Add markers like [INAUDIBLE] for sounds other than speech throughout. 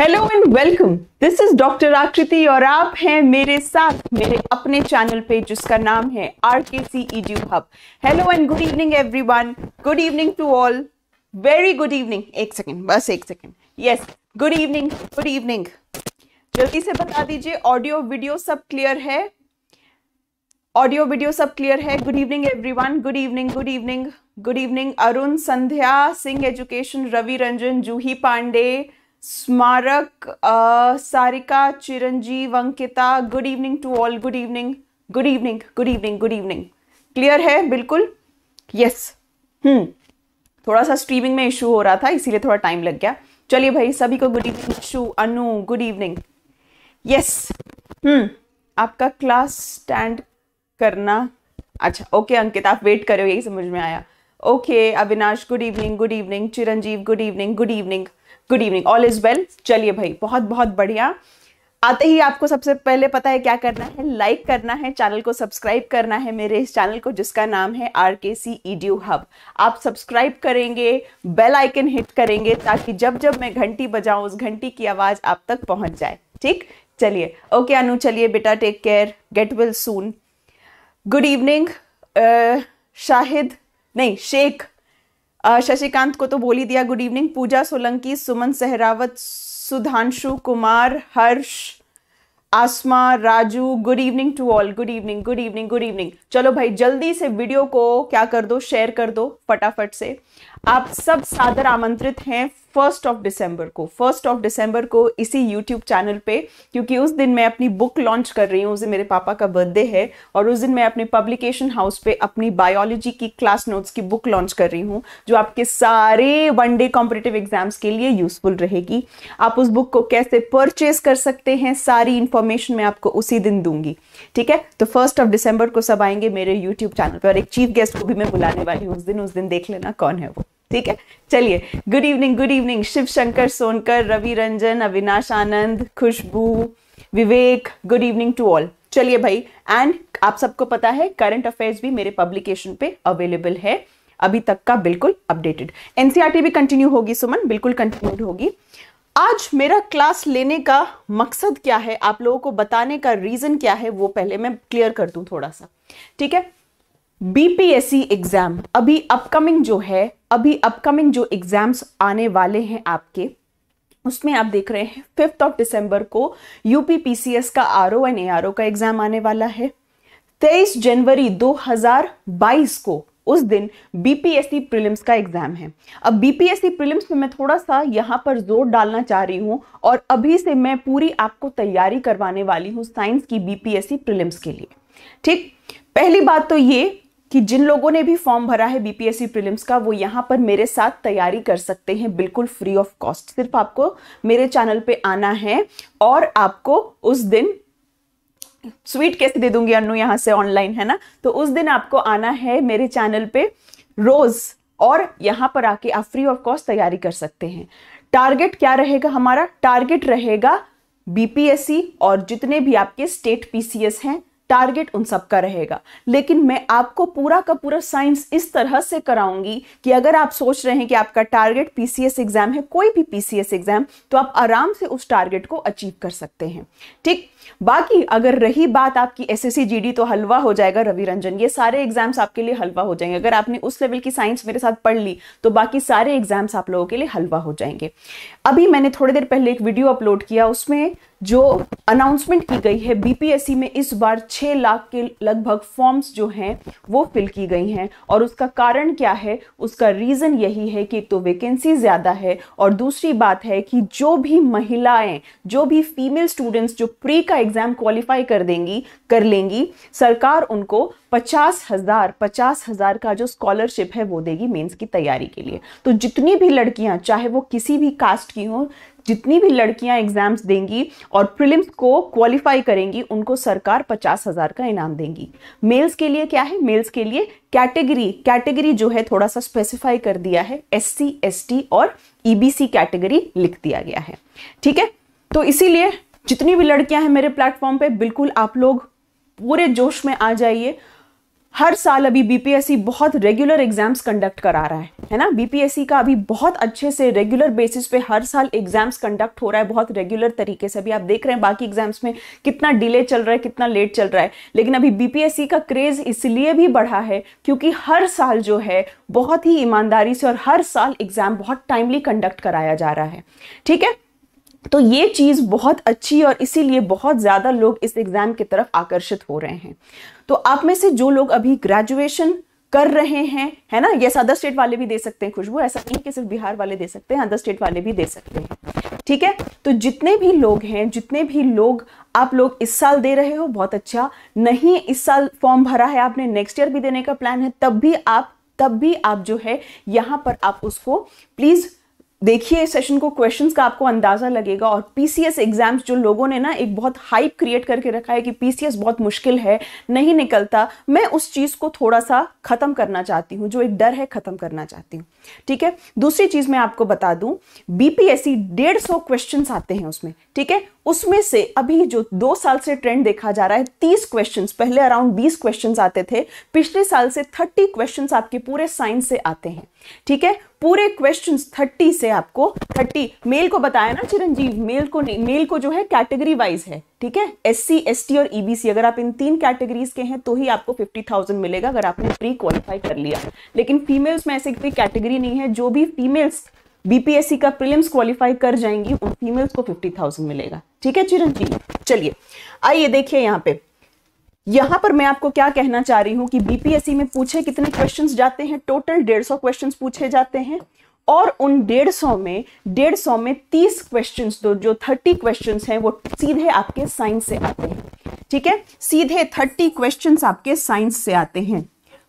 Hello and welcome this is doctor Aakriti और आप हैं मेरे साथ मेरे अपने चैनल पे जिसका नाम है R K C hub hello and good evening everyone good evening to all very good evening एक सेकेंड बस एक second yes good evening good evening जल्दी से बता दीजिए ऑडियो वीडियो सब क्लियर है ऑडियो वीडियो सब क्लियर है good evening everyone good evening good evening good evening Arun Sandhya Singh education Ravi Ranjan Juhi Pandey Smarak Sarika Chiranjeev Ankita good evening to all good evening good evening good evening good evening clear है बिल्कुल यस हम्म hmm. थोड़ा सा streaming में issue हो रहा था इसीलिए थोड़ा टाइम लग गया चलिए भाई सभी को गुड इवनिंग शू अनु गुड इवनिंग यस हम्म आपका क्लास स्टैंड करना अच्छा ओके अंकित आप वेट करो यही समझ में आया okay Avinash good evening good evening Chiranjeev good evening good evening good evening all is well चलिए भाई बहुत बहुत बढ़िया आते ही आपको सबसे पहले पता है क्या करना है लाइक करना है चैनल को सब्सक्राइब करना है मेरे इस चैनल को जिसका नाम है आर के सी ईडियो हब आप सब्सक्राइब करेंगे बेल आइकन हिट करेंगे ताकि जब जब मैं घंटी बजाऊं उस घंटी की आवाज़ आप तक पहुंच जाए ठीक चलिए ओके अनु चलिए बेटा take care get well soon good evening Shahid नहीं शेख शशिकांत को तो बोल ही दिया good evening Pooja Solanki Suman Sehrawat Sudhanshu Kumar Harsh Asma Raju good evening to all good evening good evening good evening चलो भाई जल्दी से वीडियो को क्या कर दो शेयर कर दो फटाफट से आप सब सादर आमंत्रित हैं फर्स्ट ऑफ दिसंबर को फर्स्ट ऑफ दिसंबर को इसी यूट्यूब चैनल पे क्योंकि उस दिन मैं अपनी बुक लॉन्च कर रही हूँ उस दिन मेरे पापा का बर्थडे है और उस दिन मैं अपने पब्लिकेशन हाउस पे अपनी बायोलॉजी की क्लास नोट्स की बुक लॉन्च कर रही हूँ जो आपके सारे वन डे कॉम्पिटेटिव एग्जाम्स के लिए यूजफुल रहेगी आप उस बुक को कैसे परचेज कर सकते हैं सारी इन्फॉर्मेशन मैं आपको उसी दिन दूंगी ठीक है तो फर्स्ट ऑफ दिसंबर को सब आएंगे मेरे यूट्यूब चैनल पर और एक चीफ गेस्ट को भी मैं बुलाने वाली हूँ उस दिन उस दिन देख लेना कौन है वो ठीक है चलिए good evening good evening Shiv Shankar Sonkar Ravi Ranjan Avinash Anand Khushboo Vivek good evening to all चलिए भाई एंड आप सबको पता है करंट अफेयर्स भी मेरे पब्लिकेशन पे अवेलेबल है अभी तक का बिल्कुल अपडेटेड एनसीआरटी भी कंटिन्यू होगी सुमन बिल्कुल कंटिन्यूड होगी आज मेरा क्लास लेने का मकसद क्या है आप लोगों को बताने का रीजन क्या है वो पहले मैं क्लियर कर दूं थोड़ा सा ठीक है बीपीएससी एग्जाम अभी अपकमिंग जो है अभी अपकमिंग जो एग्जाम्स आने वाले हैं आपके उसमें आप देख रहे हैं फिफ्थ ऑफ दिसंबर को यूपीपीसीएस का आर ओ एंड ए का एग्जाम आने वाला है तेईस जनवरी 2022 को उस दिन बीपीएससी प्रीलिम्स का एग्जाम है अब बीपीएससी प्रीलिम्स में मैं थोड़ा सा यहाँ पर जोर डालना चाह रही हूँ और अभी से मैं पूरी आपको तैयारी करवाने वाली हूँ साइंस की बीपीएससी प्रीलिम्स के लिए ठीक पहली बात तो ये कि जिन लोगों ने भी फॉर्म भरा है बीपीएससी प्रीलिम्स का वो यहाँ पर मेरे साथ तैयारी कर सकते हैं बिल्कुल फ्री ऑफ कॉस्ट सिर्फ आपको मेरे चैनल पे आना है और आपको उस दिन स्वीट कैसे दे दूंगी अनु यहाँ से ऑनलाइन है ना तो उस दिन आपको आना है मेरे चैनल पे रोज और यहाँ पर आके आप फ्री ऑफ कॉस्ट तैयारी कर सकते हैं टारगेट क्या रहेगा हमारा टारगेट रहेगा बीपीएससी और जितने भी आपके स्टेट पीसीएस हैं टारगेट उन सब का रहेगा लेकिन मैं आपको पूरा का पूरा साइंस इस तरह से कराऊंगी कि अगर आप सोच रहे हैं कि आपका टारगेट पीसीएस एग्जाम है कोई भी पीसीएस एग्जाम तो आप आराम से उस टारगेट को अचीव कर सकते हैं ठीक बाकी अगर रही बात आपकी एस एस तो हलवा हो जाएगा रवि रंजन ये सारे एग्जाम्स आपके लिए हलवा हो जाएंगे अगर आपने उस लेवल की साइंस मेरे साथ पढ़ ली तो बाकी सारे एग्जाम्स आप लोगों के लिए हलवा हो जाएंगे अभी मैंने थोड़ी देर पहले एक वीडियो अपलोड किया उसमें जो अनाउंसमेंट की गई है बीपीएससी में इस बार 6 लाख के लगभग फॉर्म्स जो हैं वो फिल की गई हैं और उसका कारण क्या है उसका रीज़न यही है कि एक तो वैकेंसी ज़्यादा है और दूसरी बात है कि जो भी महिलाएं जो भी फीमेल स्टूडेंट्स जो प्री का एग्ज़ाम क्वालिफाई कर देंगी कर लेंगी सरकार उनको पचास हज़ार पचास हज़ार का जो स्कॉलरशिप है वो देगी मेंस की तैयारी के लिए तो जितनी भी लड़कियां चाहे वो किसी भी कास्ट की हों जितनी भी लड़कियां एग्जाम्स देंगी और प्रिलिम्स को क्वालिफाई करेंगी उनको सरकार पचास हज़ार का इनाम देंगी मेल्स के लिए क्या है मेल्स के लिए कैटेगरी कैटेगरी जो है थोड़ा सा स्पेसिफाई कर दिया है एससी टी और ईबीसी e कैटेगरी लिख दिया गया है ठीक है तो इसीलिए जितनी भी लड़कियां हैं मेरे प्लेटफॉर्म पे बिल्कुल आप लोग पूरे जोश में आ जाइए हर साल अभी बीपीएससी बहुत रेगुलर एग्जाम्स कंडक्ट करा रहा है है ना बीपीएससी का अभी बहुत अच्छे से रेगुलर बेसिस पे हर साल एग्जाम्स कंडक्ट हो रहा है बहुत रेगुलर तरीके से अभी आप देख रहे हैं बाकी एग्जाम्स में कितना डिले चल रहा है कितना लेट चल रहा है लेकिन अभी बीपीएससी का क्रेज इसलिए भी बढ़ा है क्योंकि हर साल जो है बहुत ही ईमानदारी से और हर साल एग्जाम बहुत टाइमली कंडक्ट कराया जा रहा है ठीक है तो ये चीज़ बहुत अच्छी और इसीलिए बहुत ज़्यादा लोग इस एग्ज़ाम की तरफ आकर्षित हो रहे हैं तो आप में से जो लोग अभी ग्रेजुएशन कर रहे हैं है ना यस अदर स्टेट वाले भी दे सकते हैं खुशबू ऐसा नहीं कि सिर्फ बिहार वाले दे सकते हैं अदर स्टेट वाले भी दे सकते हैं ठीक है तो जितने भी लोग हैं जितने भी लोग आप लोग इस साल दे रहे हो बहुत अच्छा नहीं इस साल फॉर्म भरा है आपने नेक्स्ट ईयर भी देने का प्लान है तब भी आप तब भी आप जो है यहाँ पर आप उसको प्लीज़ देखिए इस सेशन को क्वेश्चंस का आपको अंदाज़ा लगेगा और पीसीएस एग्जाम्स जो लोगों ने ना एक बहुत हाइप क्रिएट करके रखा है कि पीसीएस बहुत मुश्किल है नहीं निकलता मैं उस चीज़ को थोड़ा सा ख़त्म करना चाहती हूँ जो एक डर है ख़त्म करना चाहती हूँ ठीक है दूसरी चीज़ मैं आपको बता दूं बीपीएससी डेढ़ सौ क्वेश्चन आते हैं उसमें ठीक है उसमें से अभी जो दो साल से ट्रेंड देखा जा रहा है तीस क्वेश्चन पहले अराउंड बीस क्वेश्चन आते थे पिछले साल से थर्टी क्वेश्चन आपके पूरे साइंस से आते हैं ठीक है पूरे क्वेश्चन थर्टी से आपको थर्टी मेल को बताया ना चिरंजीव मेल को नहीं मेल को जो है कैटेगरी वाइज है ठीक है एस सी एस टी और ईबीसी e अगर आप इन तीन कैटेगरीज के हैं तो ही आपको फिफ्टी थाउजेंड मिलेगा अगर आपने प्री क्वालिफाई कर लिया लेकिन फीमेल्स में ऐसी कोई कैटेगरी नहीं है जो भी फीमेल्स बीपीएससी का प्रीलिम्स क्वालिफाई कर जाएंगी उन फीमेल्स को फिफ्टी थाउजेंड मिलेगा ठीक है चिरंजीव चलिए आइए देखिए यहाँ पे यहां पर मैं आपको क्या कहना चाह रही हूं कि बीपीएससी में पूछे कितने क्वेश्चंस जाते हैं टोटल डेढ़ सौ क्वेश्चन पूछे जाते हैं और उन डेढ़ सौ में डेढ़ सौ में तीस क्वेश्चन दो तो जो थर्टी क्वेश्चन हैं वो सीधे आपके साइंस से आते हैं ठीक है सीधे थर्टी क्वेश्चन आपके साइंस से आते हैं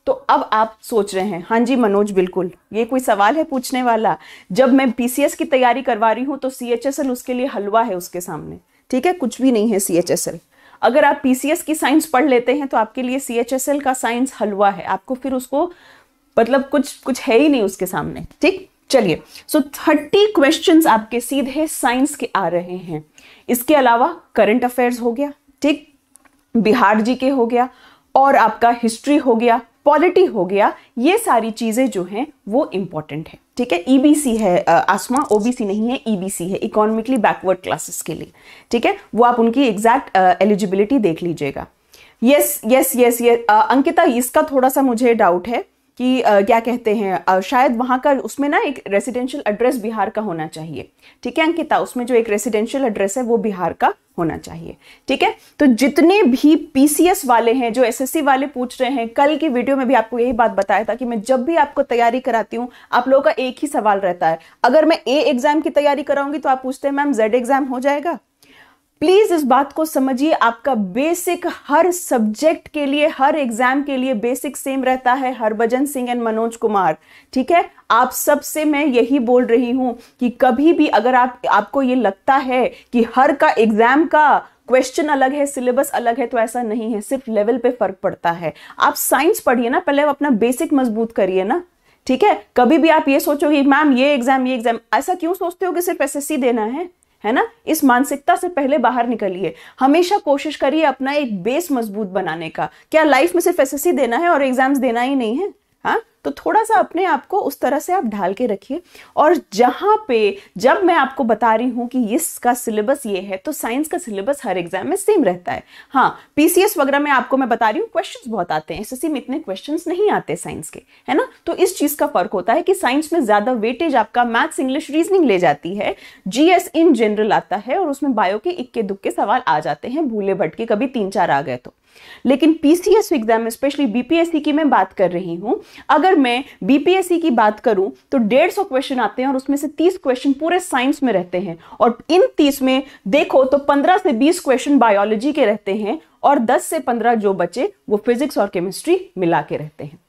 तो अब आप सोच रहे हैं हाँ जी मनोज बिल्कुल ये कोई सवाल है पूछने वाला जब मैं पीसीएस की तैयारी करवा रही हूँ तो सीएचएसएल उसके लिए हलवा है उसके सामने ठीक है कुछ भी नहीं है सीएचएसएल अगर आप पीसीएस की साइंस पढ़ लेते हैं तो आपके लिए सीएचएसएल का साइंस हलवा है आपको फिर उसको मतलब कुछ कुछ है ही नहीं उसके सामने ठीक चलिए सो थर्टी क्वेश्चन आपके सीधे साइंस के आ रहे हैं इसके अलावा करंट अफेयर्स हो गया ठीक बिहार जी के हो गया और आपका हिस्ट्री हो गया पॉलिटी हो गया ये सारी चीज़ें जो हैं वो इम्पॉर्टेंट है ठीक है ईबीसी e है आसमा ओबीसी नहीं है ईबीसी e है इकोनॉमिकली बैकवर्ड क्लासेस के लिए ठीक है वो आप उनकी एग्जैक्ट एलिजिबिलिटी देख लीजिएगा yes yes yes yes Ankita इसका थोड़ा सा मुझे डाउट है कि आ, क्या कहते हैं आ, शायद वहाँ का उसमें ना एक रेसिडेंशियल एड्रेस बिहार का होना चाहिए ठीक है अंकिता उसमें जो एक रेसिडेंशियल एड्रेस है वो बिहार का होना चाहिए ठीक है तो जितने भी पीसीएस वाले हैं जो एसएससी वाले पूछ रहे हैं कल की वीडियो में भी आपको यही बात बताया था कि मैं जब भी आपको तैयारी कराती हूं आप लोगों का एक ही सवाल रहता है अगर मैं ए एग्जाम की तैयारी कराऊंगी तो आप पूछते हैं मैम जेड एग्जाम हो जाएगा प्लीज इस बात को समझिए आपका बेसिक हर सब्जेक्ट के लिए हर एग्जाम के लिए बेसिक सेम रहता है हरभजन सिंह एंड मनोज कुमार ठीक है आप सब से मैं यही बोल रही हूं कि कभी भी अगर आप आपको ये लगता है कि हर का एग्जाम का क्वेश्चन अलग है सिलेबस अलग है तो ऐसा नहीं है सिर्फ लेवल पे फर्क पड़ता है आप साइंस पढ़िए ना पहले अपना बेसिक मजबूत करिए ना ठीक है कभी भी आप ये सोचोगे मैम ये एग्जाम ये एग्जाम ऐसा क्यों सोचते हो कि सिर्फ एसएससी देना है है ना इस मानसिकता से पहले बाहर निकलिए हमेशा कोशिश करिए अपना एक बेस मजबूत बनाने का क्या लाइफ में सिर्फ एस देना है और एग्जाम्स देना ही नहीं है हाँ तो थोड़ा सा अपने आप को उस तरह से आप ढाल के रखिए और जहाँ पे जब मैं आपको बता रही हूँ कि इसका सिलेबस ये है तो साइंस का सिलेबस हर एग्जाम में सेम रहता है हाँ पीसीएस वगैरह में आपको मैं बता रही हूँ क्वेश्चन बहुत आते हैं एस में इतने क्वेश्चन नहीं आते साइंस के है ना तो इस चीज़ का फर्क होता है कि साइंस में ज़्यादा वेटेज आपका मैथ्स इंग्लिश रीजनिंग ले जाती है जी इन जनरल आता है और उसमें बायो के इक्के दुक्के सवाल आ जाते हैं भूले भटके कभी तीन चार आ गए तो लेकिन पीसीएस एग्जाम स्पेशली बीपीएससी की मैं बात कर रही हूं अगर मैं बीपीएससी की बात करूं तो डेढ़ सौ क्वेश्चन आते हैं और उसमें से तीस क्वेश्चन पूरे साइंस में रहते हैं और इन तीस में देखो तो पंद्रह से बीस क्वेश्चन बायोलॉजी के रहते हैं और दस से पंद्रह जो बचे वो फिजिक्स और केमिस्ट्री मिला के रहते हैं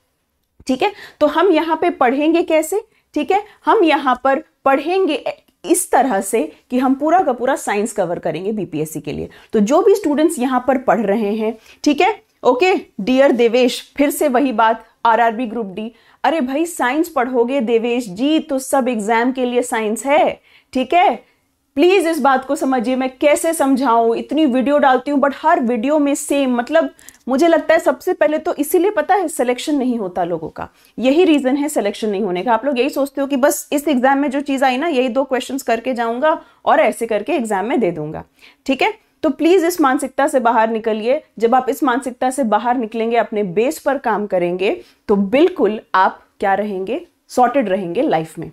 ठीक है तो हम यहां पर पढ़ेंगे कैसे ठीक है हम यहां पर पढ़ेंगे इस तरह से कि हम पूरा का पूरा साइंस कवर करेंगे बीपीएससी के लिए तो जो भी स्टूडेंट्स यहां पर पढ़ रहे हैं ठीक है ओके डियर देवेश फिर से वही बात आरआरबी ग्रुप डी अरे भाई साइंस पढ़ोगे देवेश जी तो सब एग्जाम के लिए साइंस है ठीक है प्लीज़ इस बात को समझिए मैं कैसे समझाऊं इतनी वीडियो डालती हूं बट हर वीडियो में सेम मतलब मुझे लगता है सबसे पहले तो इसीलिए पता है सिलेक्शन नहीं होता लोगों का यही रीज़न है सिलेक्शन नहीं होने का आप लोग यही सोचते हो कि बस इस एग्ज़ाम में जो चीज़ आई ना यही दो क्वेश्चन करके जाऊंगा और ऐसे करके एग्ज़ाम में दे दूंगा ठीक है तो प्लीज़ इस मानसिकता से बाहर निकलिए जब आप इस मानसिकता से बाहर निकलेंगे अपने बेस पर काम करेंगे तो बिल्कुल आप क्या रहेंगे सॉर्टेड रहेंगे लाइफ में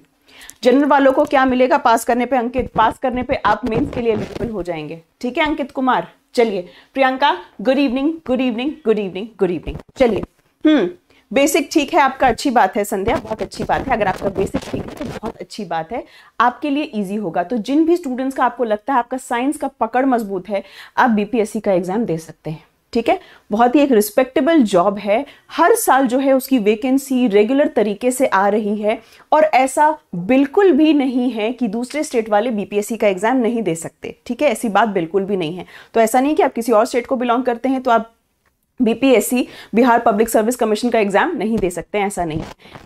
जनरल वालों को क्या मिलेगा पास करने पे अंकित पास करने पे आप मेंस के लिए एलिजिबल हो जाएंगे ठीक है अंकित कुमार चलिए Priyanka good evening good evening good evening good evening चलिए हम्म बेसिक ठीक है आपका अच्छी बात है संध्या बहुत अच्छी बात है अगर आपका बेसिक ठीक है तो बहुत अच्छी बात है आपके लिए इजी होगा तो जिन भी स्टूडेंट्स का आपको लगता है आपका साइंस का पकड़ मजबूत है आप बीपीएससी का एग्जाम दे सकते हैं ठीक है बहुत ही एक रिस्पेक्टेबल जॉब है हर साल जो है उसकी वैकेंसी रेगुलर तरीके से आ रही है और ऐसा बिल्कुल भी नहीं है कि दूसरे स्टेट वाले बीपीएससी का एग्जाम नहीं दे सकते ठीक है ऐसी बात बिल्कुल भी नहीं है तो ऐसा नहीं कि आप किसी और स्टेट को बिलोंग करते हैं तो आप BPSC Bihar public service commission का एग्जाम नहीं दे सकते ऐसा नहीं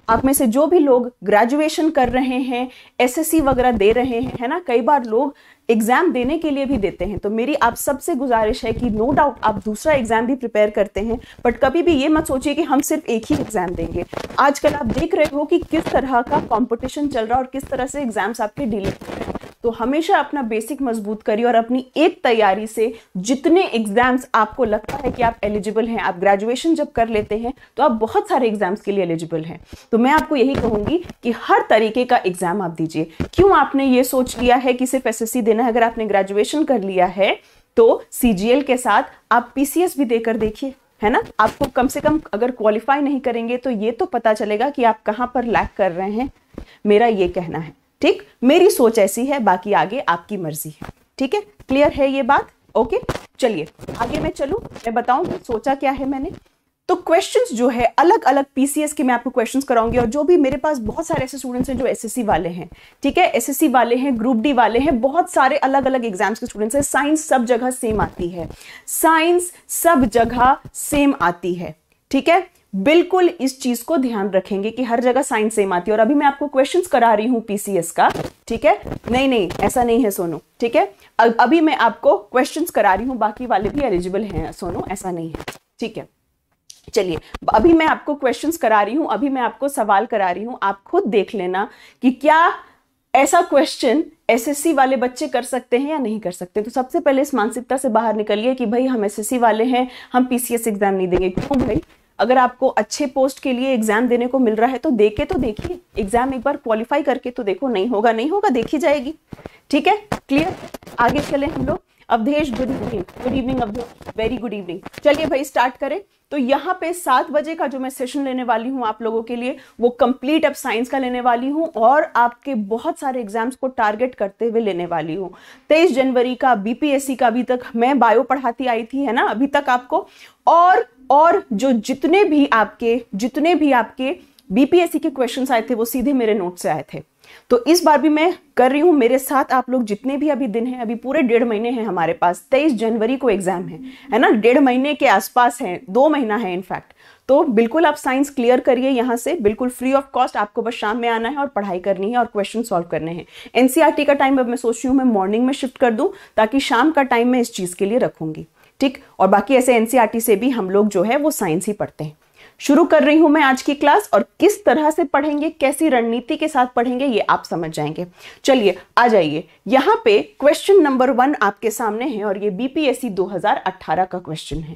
आप में से जो भी लोग ग्रेजुएशन कर रहे हैं एसएससी वगैरह दे रहे हैं है ना कई बार लोग एग्जाम देने के लिए भी देते हैं तो मेरी आप सबसे गुजारिश है कि नो no डाउट आप दूसरा एग्जाम भी प्रिपेयर करते हैं बट कभी भी ये मत सोचिए कि हम सिर्फ एक ही एग्जाम देंगे आजकल आप देख रहे हो कि किस तरह का कॉम्पिटिशन चल रहा है और किस तरह से एग्जाम्स आपके डिले हो रहे हैं तो हमेशा अपना बेसिक मजबूत करिए और अपनी एक तैयारी से जितने एग्जाम्स आपको लगता है कि आप एलिजिबल हैं आप ग्रेजुएशन जब कर लेते हैं तो आप बहुत सारे एग्जाम्स के लिए एलिजिबल हैं तो मैं आपको यही कहूंगी कि हर तरीके का एग्जाम आप दीजिए क्यों आपने ये सोच लिया है कि सिर्फ एस देना है अगर आपने ग्रेजुएशन कर लिया है तो सी के साथ आप पी भी देकर देखिए है ना आपको कम से कम अगर क्वालिफाई नहीं करेंगे तो ये तो पता चलेगा कि आप कहाँ पर लैक कर रहे हैं मेरा ये कहना है ठीक मेरी सोच ऐसी है बाकी आगे आपकी मर्जी है ठीक है क्लियर है ये बात ओके चलिए आगे मैं चलू मैं बताऊं सोचा क्या है मैंने तो क्वेश्चंस जो है अलग अलग पीसीएस के मैं आपको क्वेश्चंस कराऊंगी और जो भी मेरे पास बहुत सारे ऐसे स्टूडेंट्स हैं जो एसएससी वाले हैं ठीक है एसएससी वाले हैं ग्रुप डी वाले हैं बहुत सारे अलग अलग एग्जाम्स के स्टूडेंट्स हैं साइंस सब जगह सेम आती है साइंस सब जगह सेम आती है ठीक है बिल्कुल इस चीज को ध्यान रखेंगे कि हर जगह साइंस सेम आती है और अभी मैं आपको क्वेश्चंस करा रही हूँ पीसीएस का ठीक है नहीं नहीं ऐसा नहीं है सोनू ठीक है अभी मैं आपको क्वेश्चंस करा रही हूँ बाकी वाले भी एलिजिबल हैं सोनू ऐसा नहीं है ठीक है चलिए अभी मैं आपको क्वेश्चन करा रही हूं अभी मैं आपको सवाल करा रही हूं आप खुद देख लेना कि क्या ऐसा क्वेश्चन एस वाले बच्चे कर सकते हैं या नहीं कर सकते तो सबसे पहले इस मानसिकता से बाहर निकलिए कि भाई हम एस वाले हैं हम पीसीएस एग्जाम नहीं देंगे क्यों भाई अगर आपको अच्छे पोस्ट के लिए एग्जाम देने को मिल रहा है तो देखे तो देखिए एग्जाम एक बार क्वालिफाई करके तो देखो नहीं होगा नहीं होगा देखी जाएगी ठीक है क्लियर आगे चले हम लोग Awadhesh good evening good evening Awadhesh very good evening चलिए भाई स्टार्ट करें तो यहाँ पे सात बजे का जो मैं सेशन लेने वाली हूँ आप लोगों के लिए वो कंप्लीट अब साइंस का लेने वाली हूँ और आपके बहुत सारे एग्जाम्स को टारगेट करते हुए लेने वाली हूँ तेईस जनवरी का बीपीएससी का अभी तक मैं बायो पढ़ाती आई थी है ना अभी तक आपको और और जो जितने भी आपके जितने भी आपके बीपीएससी के क्वेश्चंस आए थे वो सीधे मेरे नोट से आए थे तो इस बार भी मैं कर रही हूं मेरे साथ आप लोग जितने भी अभी दिन हैं अभी पूरे डेढ़ महीने हैं हमारे पास तेईस जनवरी को एग्जाम है है ना डेढ़ महीने के आसपास है दो महीना है इनफैक्ट तो बिल्कुल आप साइंस क्लियर करिए यहाँ से बिल्कुल फ्री ऑफ कॉस्ट आपको बस शाम में आना है और पढ़ाई करनी है और क्वेश्चन सॉल्व करने हैं एनसीआरटी e का टाइम अब मैं सोच रही हूँ मैं मॉर्निंग में शिफ्ट कर दूं ताकि शाम का टाइम मैं इस चीज़ के लिए रखूंगी ठीक और बाकी ऐसे एनसीईआरटी e से भी हम लोग जो है वो साइंस ही पढ़ते हैं शुरू कर रही हूं मैं आज की क्लास और किस तरह से पढ़ेंगे कैसी रणनीति के साथ पढ़ेंगे ये आप समझ जाएंगे चलिए आ जाइए यहाँ पे क्वेश्चन नंबर वन आपके सामने है और ये बीपीएससी 2018 का क्वेश्चन है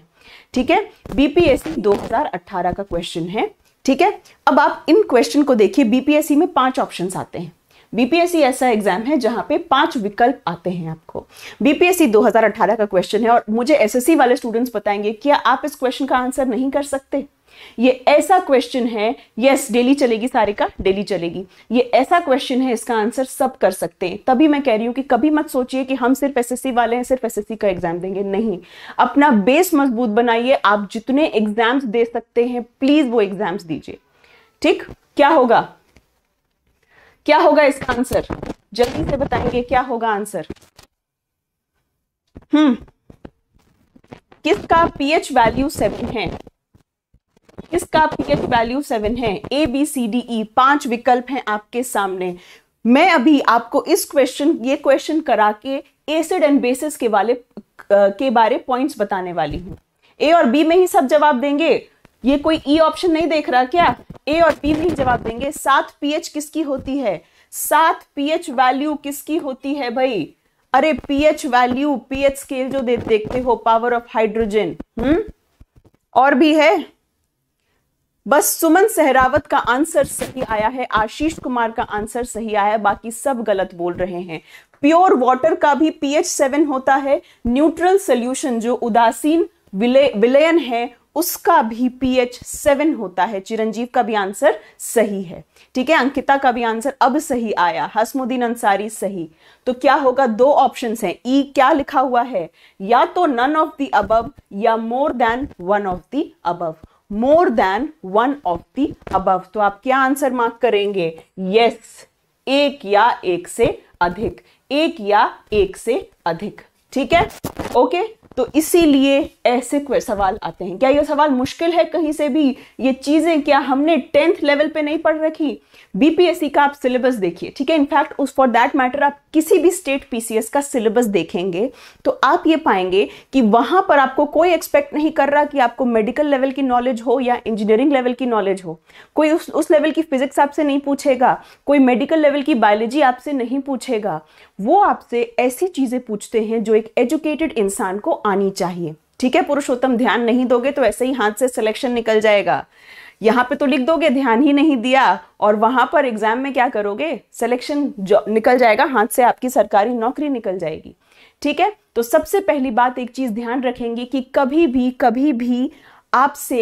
ठीक है बीपीएससी 2018 का क्वेश्चन है ठीक है अब आप इन क्वेश्चन को देखिए बीपीएससी में पांच ऑप्शन आते हैं बीपीएससी ऐसा एग्जाम है जहां पे पांच विकल्प आते हैं आपको बीपीएससी 2018 का क्वेश्चन है और मुझे एसएससी वाले स्टूडेंट्स बताएंगे क्या आप इस क्वेश्चन का आंसर नहीं कर सकते ये ऐसा क्वेश्चन है यस डेली चलेगी सारे का डेली चलेगी ये ऐसा क्वेश्चन है इसका आंसर सब कर सकते हैं तभी मैं कह रही हूं कि कभी मत सोचिए कि हम सिर्फ एसएससी वाले हैं सिर्फ एसएससी का एग्जाम देंगे नहीं अपना बेस मजबूत बनाइए आप जितने एग्जाम्स दे सकते हैं प्लीज वो एग्जाम्स दीजिए ठीक क्या होगा क्या होगा इसका आंसर जल्दी से बताएंगे क्या होगा आंसर हम्म किसका पीएच वैल्यू सेवन है किसका पीएच वैल्यू सेवन है A B C D E पांच विकल्प हैं आपके सामने मैं अभी आपको इस क्वेश्चन ये क्वेश्चन करा के एसिड एंड बेसिस के वाले के बारे पॉइंट्स बताने वाली हूं ए और बी में ही सब जवाब देंगे ये कोई ई e ऑप्शन नहीं देख रहा क्या ए और बी भी जवाब देंगे सात पीएच किसकी होती है सात पीएच वैल्यू किसकी होती है भाई अरे पीएच वैल्यू पीएच स्केल जो दे, देखते हो पावर ऑफ हाइड्रोजन हम्म और भी है बस सुमन सहरावत का आंसर सही आया है आशीष कुमार का आंसर सही आया है बाकी सब गलत बोल रहे हैं प्योर वाटर का भी पीएच सेवन होता है न्यूट्रल सोल्यूशन जो उदासीन विलयन है उसका भी पीएच सेवन होता है चिरंजीव का भी आंसर सही है ठीक है अंकिता का भी आंसर अब सही आया हसमुद्दीन अंसारी सही तो क्या होगा दो ऑप्शन हैं ई e क्या लिखा हुआ है या तो नन ऑफ द अबव या more than one of the above more than one of the above तो आप क्या आंसर मार्क करेंगे यस yes, एक या एक से अधिक एक या एक से अधिक ठीक है ओके okay? तो इसीलिए ऐसे सवाल आते हैं क्या ये सवाल मुश्किल है कहीं से भी ये चीज़ें क्या हमने टेंथ लेवल पे नहीं पढ़ रखी बीपीएससी का आप सिलेबस देखिए ठीक है इनफैक्ट उस फॉर दैट मैटर आप किसी भी स्टेट पीसीएस का सिलेबस देखेंगे तो आप ये पाएंगे कि वहां पर आपको कोई एक्सपेक्ट नहीं कर रहा कि आपको मेडिकल लेवल की नॉलेज हो या इंजीनियरिंग लेवल की नॉलेज हो कोई उस उस लेवल की फिजिक्स आपसे नहीं पूछेगा कोई मेडिकल लेवल की बायोलॉजी आपसे नहीं पूछेगा वो आपसे ऐसी चीज़ें पूछते हैं जो एक एजुकेटेड इंसान को आनी चाहिए ठीक है पुरुषोत्तम ध्यान नहीं दोगे तो ऐसे ही हाथ से सिलेक्शन निकल जाएगा यहाँ पे तो लिख दोगे ध्यान ही नहीं दिया और वहां पर एग्जाम में क्या करोगे सिलेक्शन निकल जाएगा हाथ से आपकी सरकारी नौकरी निकल जाएगी ठीक है तो सबसे पहली बात एक चीज ध्यान रखेंगे कि कभी भी कभी भी आपसे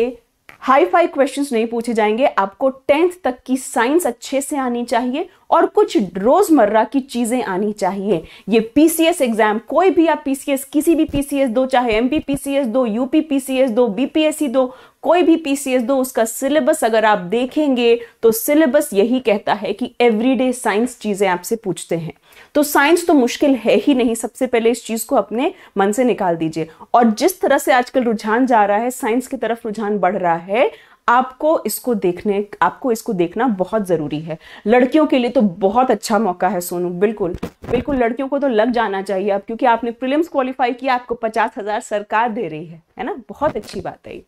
हाई फाई क्वेश्चंस नहीं पूछे जाएंगे आपको टेंथ तक की साइंस अच्छे से आनी चाहिए और कुछ रोजमर्रा की चीजें आनी चाहिए ये पीसीएस एग्जाम कोई भी आप पीसीएस किसी भी पीसीएस दो चाहे एमपीपीसीएस दो यूपी पीसीएस दो बीपीएससी दो कोई भी पीसीएस दो उसका सिलेबस अगर आप देखेंगे तो सिलेबस यही कहता है कि एवरीडे साइंस चीज़ें आपसे पूछते हैं तो साइंस तो मुश्किल है ही नहीं सबसे पहले इस चीज़ को अपने मन से निकाल दीजिए और जिस तरह से आजकल रुझान जा रहा है साइंस की तरफ रुझान बढ़ रहा है आपको इसको देखने आपको इसको देखना बहुत ज़रूरी है लड़कियों के लिए तो बहुत अच्छा मौका है सोनू बिल्कुल बिल्कुल लड़कियों को तो लग जाना चाहिए अब क्योंकि आपने प्रीलिम्स क्वालिफाई किया आपको पचास हज़ार सरकार दे रही है है ना बहुत अच्छी बात है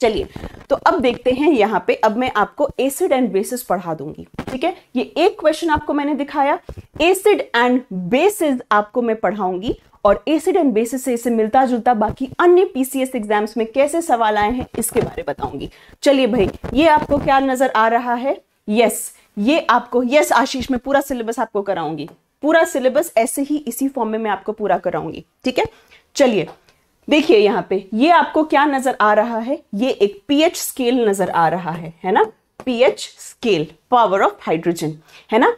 चलिए तो अब देखते हैं यहाँ पे अब मैं आपको एसिड एंड बेसिस पढ़ा दूंगी ठीक है ये एक क्वेश्चन आपको मैंने दिखाया एसिड एंड बेसिस आपको मैं पढ़ाऊंगी और एसिड एंड बेसिस से इसे मिलता जुलता बाकी अन्य पीसीएस एग्जाम्स में कैसे सवाल आए हैं इसके बारे बताऊंगी चलिए भाई ये आपको क्या नजर आ रहा है यस ये आपको यस आशीष में पूरा सिलेबस आपको कराऊंगी पूरा सिलेबस ऐसे ही इसी फॉर्म में मैं आपको पूरा कराऊंगी ठीक है चलिए देखिए यहाँ पे ये आपको क्या नजर आ रहा है ये एक पीएच स्केल नजर आ रहा है है ना pH scale power of hydrogen है ना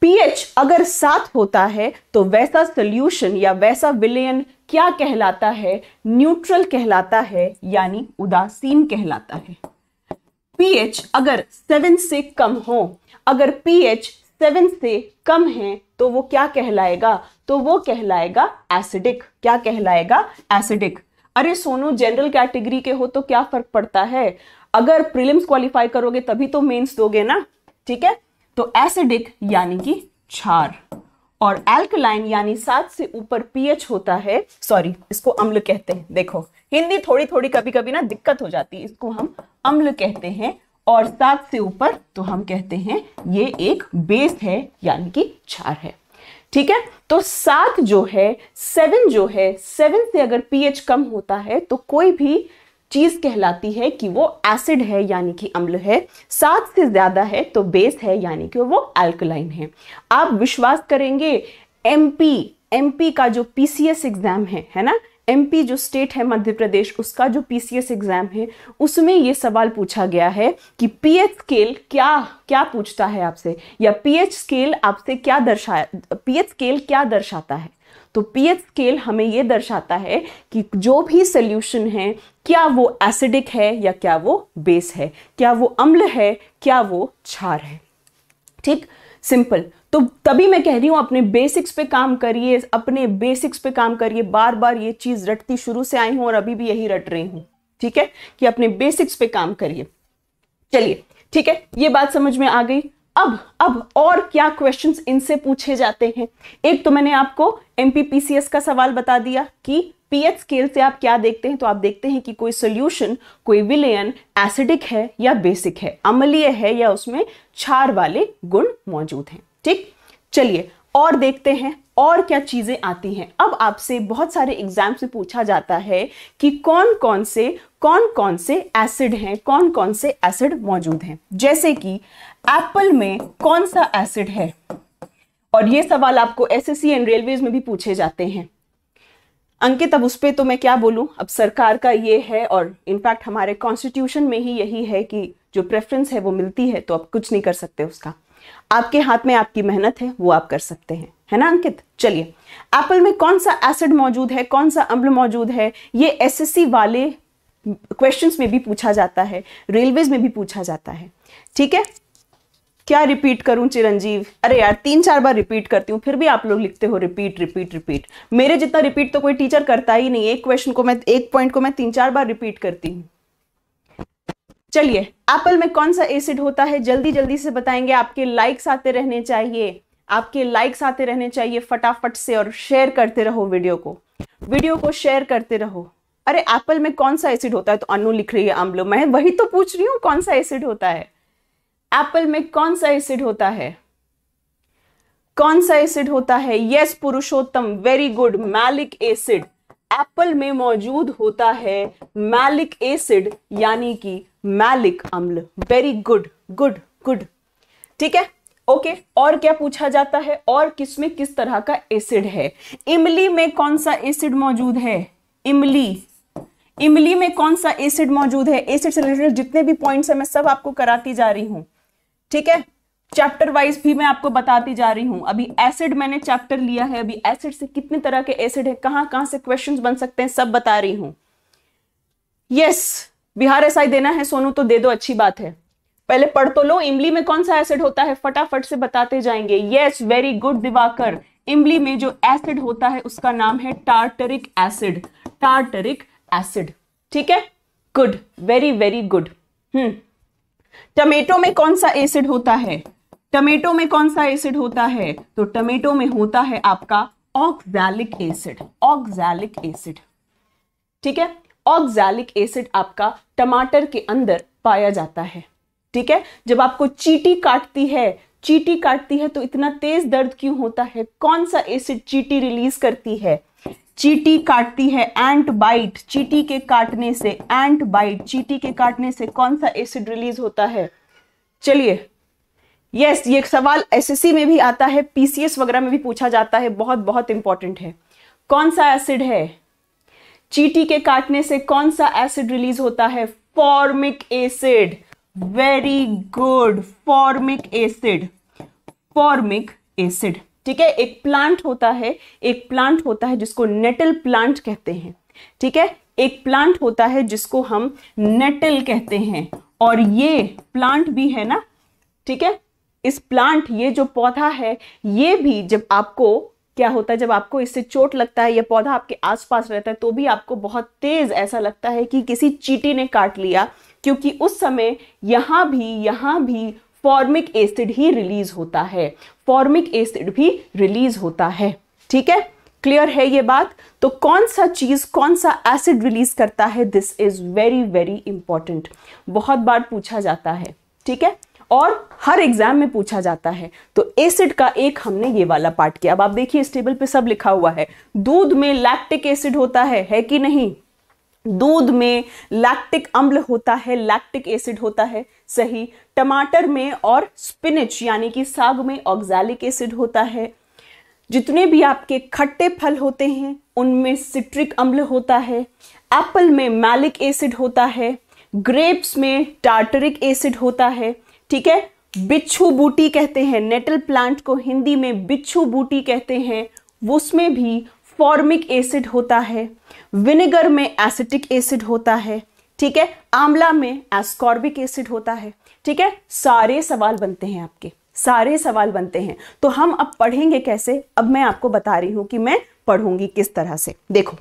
पीएच अगर सात होता है तो वैसा सोल्यूशन या वैसा विलयन क्या कहलाता है न्यूट्रल कहलाता है यानी उदासीन कहलाता है पीएच अगर सेवन से कम हो अगर पीएच सेवन से कम है तो वो क्या कहलाएगा तो वो कहलाएगा एसिडिक क्या कहलाएगा एसिडिक अरे सोनू जनरल कैटेगरी के हो तो क्या फर्क पड़ता है अगर प्रीलिम्स क्वालिफाई करोगे तभी तो मेंस दोगे ना ठीक है तो एसिडिक यानी कि क्षार और एल्कलाइन यानी सात से ऊपर पीएच होता है सॉरी इसको अम्ल कहते हैं देखो हिंदी थोड़ी थोड़ी कभी कभी ना दिक्कत हो जाती है इसको हम अम्ल कहते हैं और सात से ऊपर तो हम कहते हैं ये एक बेस है यानी कि क्षार है ठीक है तो सात जो है सेवन जो है सेवन से अगर पीएच कम होता है तो कोई भी चीज कहलाती है कि वो एसिड है यानी कि अम्ल है सात से ज्यादा है तो बेस है यानी कि वो अल्कलाइन है आप विश्वास करेंगे एमपी एमपी का जो पीसीएस एग्जाम है है ना एमपी जो स्टेट है मध्य प्रदेश उसका जो पीसीएस एग्जाम है उसमें ये सवाल पूछा गया है कि पीएच स्केल क्या क्या पूछता है आपसे या पीएच स्केल आपसे क्या दर्शाया पीएच स्केल क्या दर्शाता है तो पीएच स्केल हमें ये दर्शाता है कि जो भी सोल्यूशन है क्या वो एसिडिक है या क्या वो बेस है क्या वो अम्ल है क्या वो क्षार है ठीक सिंपल तो तभी मैं कह रही हूँ अपने बेसिक्स पे काम करिए अपने बेसिक्स पे काम करिए बार बार ये चीज़ रटती शुरू से आई हूँ और अभी भी यही रट रही हूँ ठीक है कि अपने बेसिक्स पे काम करिए चलिए ठीक है ये बात समझ में आ गई अब अब और क्या क्वेश्चंस इनसे पूछे जाते हैं एक तो मैंने आपको एम का सवाल बता दिया कि पीएच स्केल से आप क्या देखते हैं तो आप देखते हैं कि कोई सोल्यूशन कोई विलयन एसिडिक है या बेसिक है अम्लीय है या उसमें क्षार वाले गुण मौजूद हैं ठीक चलिए और देखते हैं और क्या चीज़ें आती हैं अब आपसे बहुत सारे एग्जाम से पूछा जाता है कि कौन कौन से कौन कौन से एसिड हैं कौन कौन से एसिड मौजूद हैं जैसे कि एप्पल में कौन सा एसिड है और ये सवाल आपको एस एंड रेलवेज में भी पूछे जाते हैं अंकित अब उस पर तो मैं क्या बोलूं अब सरकार का ये है और इनफैक्ट हमारे कॉन्स्टिट्यूशन में ही यही है कि जो प्रेफरेंस है वो मिलती है तो आप कुछ नहीं कर सकते उसका आपके हाथ में आपकी मेहनत है वो आप कर सकते हैं है ना अंकित चलिए एप्पल में कौन सा एसिड मौजूद है कौन सा अम्ल मौजूद है ये एस वाले क्वेश्चंस में भी पूछा जाता है रेलवेज में भी पूछा जाता है ठीक है क्या रिपीट करूं चिरंजीव अरे यार तीन चार बार रिपीट करती हूं फिर भी आप लोग लिखते हो रिपीट रिपीट रिपीट मेरे जितना रिपीट तो कोई टीचर करता ही नहीं एक क्वेश्चन को मैं एक पॉइंट को मैं तीन चार बार रिपीट करती हूँ चलिए एप्पल में कौन सा एसिड होता है जल्दी जल्दी से बताएंगे आपके लाइक्स आते रहने चाहिए आपके लाइक्स आते रहने चाहिए फटाफट से और शेयर करते रहो वीडियो को वीडियो को शेयर करते रहो अरे एप्पल में कौन सा एसिड होता है तो अनु लिख रही है अम्लो मैं वही तो पूछ रही हूँ कौन सा एसिड होता है एप्पल में कौन सा एसिड होता है कौन सा एसिड होता है yes Purushottam very good malic acid apple में मौजूद होता है मैलिक एसिड यानी कि मैलिक अम्ल वेरी गुड गुड गुड ठीक है ओके okay, और क्या पूछा जाता है और किसमें किस तरह का एसिड है इमली में कौन सा एसिड मौजूद है इमली इमली में कौन सा एसिड मौजूद है एसिड से रिलेटेड जितने भी पॉइंट्स हैं मैं सब आपको कराती जा रही हूं ठीक है चैप्टर वाइज भी मैं आपको बताती जा रही हूं अभी एसिड मैंने चैप्टर लिया है अभी एसिड से कितने तरह के एसिड है कहां कहां से क्वेश्चन बन सकते हैं सब बता रही हूं यस yes, बिहार एसआई देना है सोनू तो दे दो अच्छी बात है पहले पढ़ तो लो इमली में कौन सा एसिड होता है फटाफट से बताते जाएंगे यस वेरी गुड दिवाकर इमली में जो एसिड होता है उसका नाम है टार्टरिक एसिड टार्टरिक एसिड ठीक है good very very good hmm tomato में कौन सा एसिड होता है टमेटो में कौन सा एसिड होता है तो टमेटो में होता है आपका ऑक्सैलिक एसिड ऑक्सैलिक एसिड ठीक है ऑक्सैलिक एसिड आपका टमाटर के अंदर पाया जाता है ठीक है जब आपको चीटी काटती है चीटी काटती है तो इतना तेज दर्द क्यों होता है कौन सा एसिड चीटी रिलीज करती है चीटी काटती है एंट बाइट चीटी के काटने से एंट बाइट चीटी के काटने से कौन सा एसिड रिलीज होता है चलिए यस ये सवाल एसएससी में भी आता है पीसीएस वगैरह में भी पूछा जाता है बहुत बहुत इंपॉर्टेंट है कौन सा एसिड है चीटी के काटने से कौन सा एसिड रिलीज होता है formic acid very good formic acid formic acid ठीक है एक प्लांट होता है एक प्लांट होता है जिसको नेटल प्लांट कहते हैं ठीक है एक प्लांट होता है जिसको हम नेटल कहते हैं और ये प्लांट भी है ना ठीक है इस प्लांट ये जो पौधा है ये भी जब आपको क्या होता है जब आपको इससे चोट लगता है या पौधा आपके आसपास रहता है तो भी आपको बहुत तेज ऐसा लगता है कि किसी चीटी ने काट लिया क्योंकि उस समय यहाँ भी यहाँ भी फॉर्मिक एसिड ही रिलीज होता है फॉर्मिक एसिड भी रिलीज होता है ठीक है क्लियर है ये बात तो कौन सा चीज कौन सा एसिड रिलीज करता है this is very very important बहुत बार पूछा जाता है ठीक है और हर एग्जाम में पूछा जाता है तो एसिड का एक हमने ये वाला पार्ट किया अब आप देखिए इस टेबल पे सब लिखा हुआ है दूध में लैक्टिक एसिड होता है है कि नहीं दूध में लैक्टिक अम्ल होता है लैक्टिक एसिड होता है सही टमाटर में और स्पिनिच यानी कि साग में ऑक्जैलिक एसिड होता है जितने भी आपके खट्टे फल होते हैं उनमें सिट्रिक अम्ल होता है एप्पल में मैलिक एसिड होता है ग्रेप्स में टार्टरिक एसिड होता है ठीक है बिच्छू बूटी कहते हैं नेटल प्लांट को हिंदी में बिच्छू बूटी कहते हैं उसमें भी फॉर्मिक एसिड होता है विनेगर में एसिटिक एसिड होता है ठीक है आंवला में एस्कॉर्बिक एसिड होता है ठीक है सारे सवाल बनते हैं आपके सारे सवाल बनते हैं तो हम अब पढ़ेंगे कैसे अब मैं आपको बता रही हूं कि मैं पढ़ूंगी किस तरह से देखो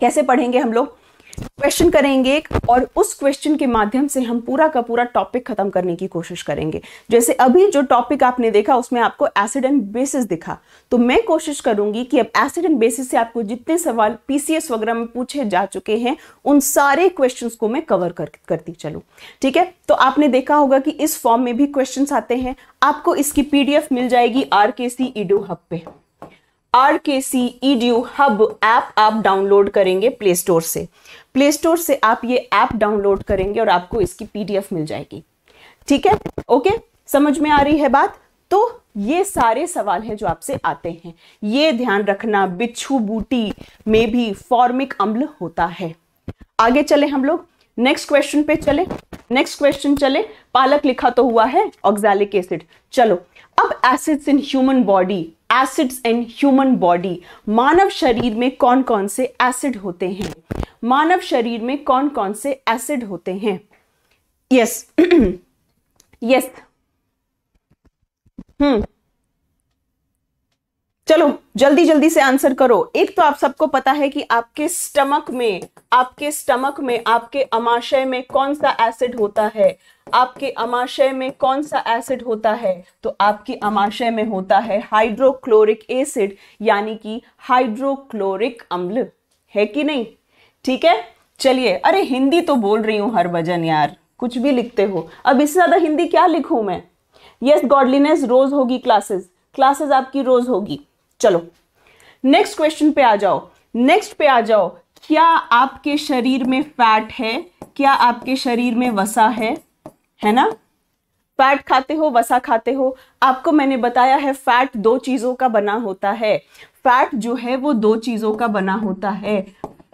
कैसे पढ़ेंगे हम लोग क्वेश्चन करेंगे एक और उस क्वेश्चन के माध्यम से हम पूरा का पूरा टॉपिक खत्म करने की कोशिश करेंगे जैसे अभी जो टॉपिक आपने देखा उसमें आपको एसिड एंड बेसिस दिखा तो मैं कोशिश करूंगी कि अब एसिड एंड बेसिस से आपको जितने सवाल पीसीएस वगैरह में पूछे जा चुके हैं उन सारे क्वेश्चन को मैं कवर कर, करती चलू ठीक है तो आपने देखा होगा कि इस फॉर्म में भी क्वेश्चन आते हैं आपको इसकी पीडीएफ मिल जाएगी आर के सी हब पे R K C E D hub app आप डाउनलोड करेंगे प्ले स्टोर से प्ले स्टोर से आप ये ऐप डाउनलोड करेंगे और आपको इसकी पीडीएफ मिल जाएगी ठीक है ओके समझ में आ रही है बात तो ये सारे सवाल हैं जो आपसे आते हैं ये ध्यान रखना बिच्छू बूटी में भी फॉर्मिक अम्ल होता है आगे चले हम लोग नेक्स्ट क्वेश्चन पे चले नेक्स्ट क्वेश्चन चले पालक लिखा तो हुआ है ऑक्सैलिक एसिड चलो अब acids in human body acids in human body मानव शरीर में कौन कौन से एसिड होते हैं मानव शरीर में कौन कौन से एसिड होते हैं यस यस हम्म चलो जल्दी जल्दी से आंसर करो एक तो आप सबको पता है कि आपके स्टमक में आपके स्टमक में आपके अमाशय में कौन सा एसिड होता है आपके अमाशय में कौन सा एसिड होता है तो आपके अमाशय में होता है हाइड्रोक्लोरिक एसिड यानी कि हाइड्रोक्लोरिक अम्ल है कि नहीं ठीक है चलिए अरे हिंदी तो बोल रही हूं हर भजन यार कुछ भी लिखते हो अब इससे ज़्यादा हिंदी क्या लिखू मैं यस गॉडलीनेस रोज होगी क्लासेस क्लासेस आपकी रोज होगी चलो नेक्स्ट क्वेश्चन पे आ जाओ नेक्स्ट पे आ जाओ क्या आपके शरीर में फैट है क्या आपके शरीर में वसा है है ना फैट खाते हो वसा खाते हो आपको मैंने बताया है फैट दो चीज़ों का बना होता है फैट जो है वो दो चीज़ों का बना होता है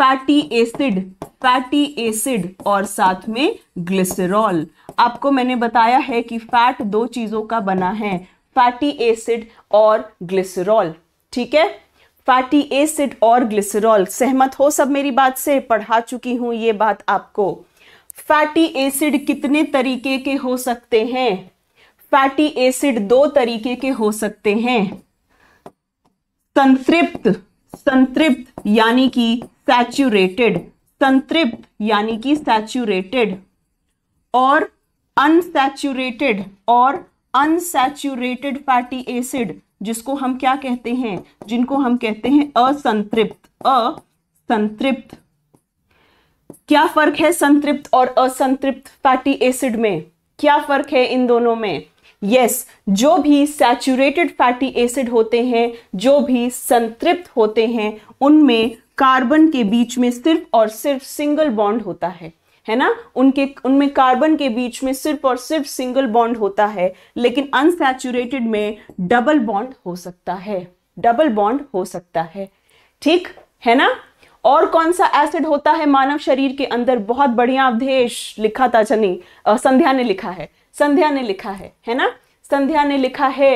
फैटी एसिड फैटी एसिड और साथ में ग्लिसरॉल आपको मैंने बताया है कि फैट दो चीज़ों का बना है फैटी एसिड और ग्लिसरॉल ठीक है फैटी एसिड और ग्लिसरॉल सहमत हो सब मेरी बात से पढ़ा चुकी हूं ये बात आपको फैटी एसिड कितने तरीके के हो सकते हैं फैटी एसिड दो तरीके के हो सकते हैं संतृप्त संतृप्त यानी कि सैचुरेटेड संतृप्त यानी कि सैचुरेटेड और अनसेचुरेटेड और अनसेचुरेटेड फैटी एसिड जिसको हम क्या कहते हैं जिनको हम कहते हैं असंतृप्त असंतृप्त क्या फर्क है संतृप्त और असंतृप्त फैटी एसिड में क्या फर्क है इन दोनों में यस yes, जो भी सैचुरेटेड फैटी एसिड होते हैं जो भी संतृप्त होते हैं उनमें कार्बन के बीच में सिर्फ और सिर्फ सिंगल बॉन्ड होता है है ना उनके उनमें कार्बन के बीच में सिर्फ और सिर्फ सिंगल बॉन्ड होता है लेकिन अनसेचुरेटेड में डबल बॉन्ड हो सकता है डबल बॉन्ड हो सकता है ठीक है ना और कौन सा एसिड होता है मानव शरीर के अंदर बहुत बढ़िया अवधेश लिखा था चनी संध्या ने लिखा है संध्या ने लिखा है है ना संध्या ने लिखा है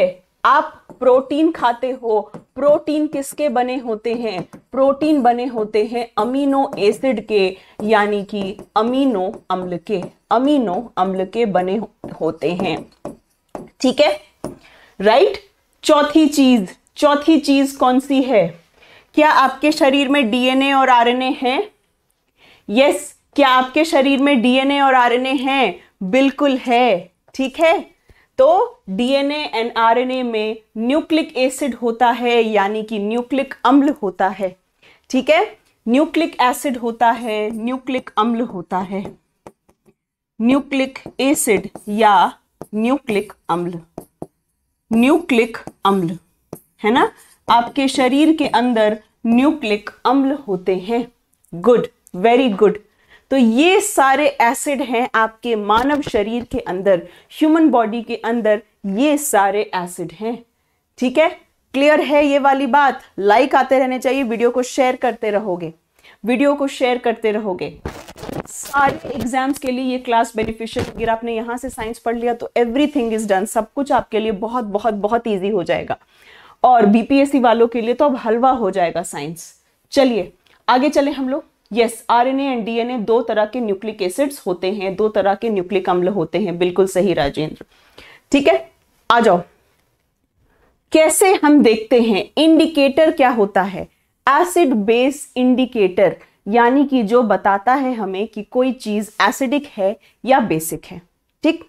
आप प्रोटीन खाते हो प्रोटीन किसके बने होते हैं प्रोटीन बने होते हैं अमीनो एसिड के यानी कि अमीनो अम्ल के अमीनो अम्ल के बने होते हैं ठीक है राइट चौथी चीज चौथी चीज कौन सी है क्या आपके शरीर में डीएनए और आरएनए हैं यस क्या आपके शरीर में डीएनए और आरएनए हैं बिल्कुल है ठीक है तो डीएनए एंड आरएनए में न्यूक्लिक एसिड होता है यानी कि न्यूक्लिक अम्ल होता है ठीक है न्यूक्लिक एसिड होता है न्यूक्लिक अम्ल होता है न्यूक्लिक एसिड या न्यूक्लिक अम्ल न्यूक्लिक अम्ल है ना आपके शरीर के अंदर न्यूक्लिक अम्ल होते हैं गुड वेरी गुड तो ये सारे एसिड हैं आपके मानव शरीर के अंदर ह्यूमन बॉडी के अंदर ये सारे एसिड हैं ठीक है क्लियर है ये वाली बात लाइक like आते रहने चाहिए वीडियो को शेयर करते रहोगे वीडियो को शेयर करते रहोगे सारे एग्जाम्स के लिए ये क्लास बेनिफिशियल अगर आपने यहां से साइंस पढ़ लिया तो एवरीथिंग इज डन सब कुछ आपके लिए बहुत बहुत बहुत ईजी हो जाएगा और बीपीएससी वालों के लिए तो अब हलवा हो जाएगा साइंस चलिए आगे चले हम लोग यस आरएनए एंड डीएनए दो तरह के न्यूक्लिक एसिड्स होते हैं दो तरह के न्यूक्लिक अम्ल होते हैं बिल्कुल सही राजेंद्र ठीक है आ जाओ कैसे हम देखते हैं इंडिकेटर क्या होता है एसिड बेस इंडिकेटर यानी कि जो बताता है हमें कि कोई चीज एसिडिक है या बेसिक है ठीक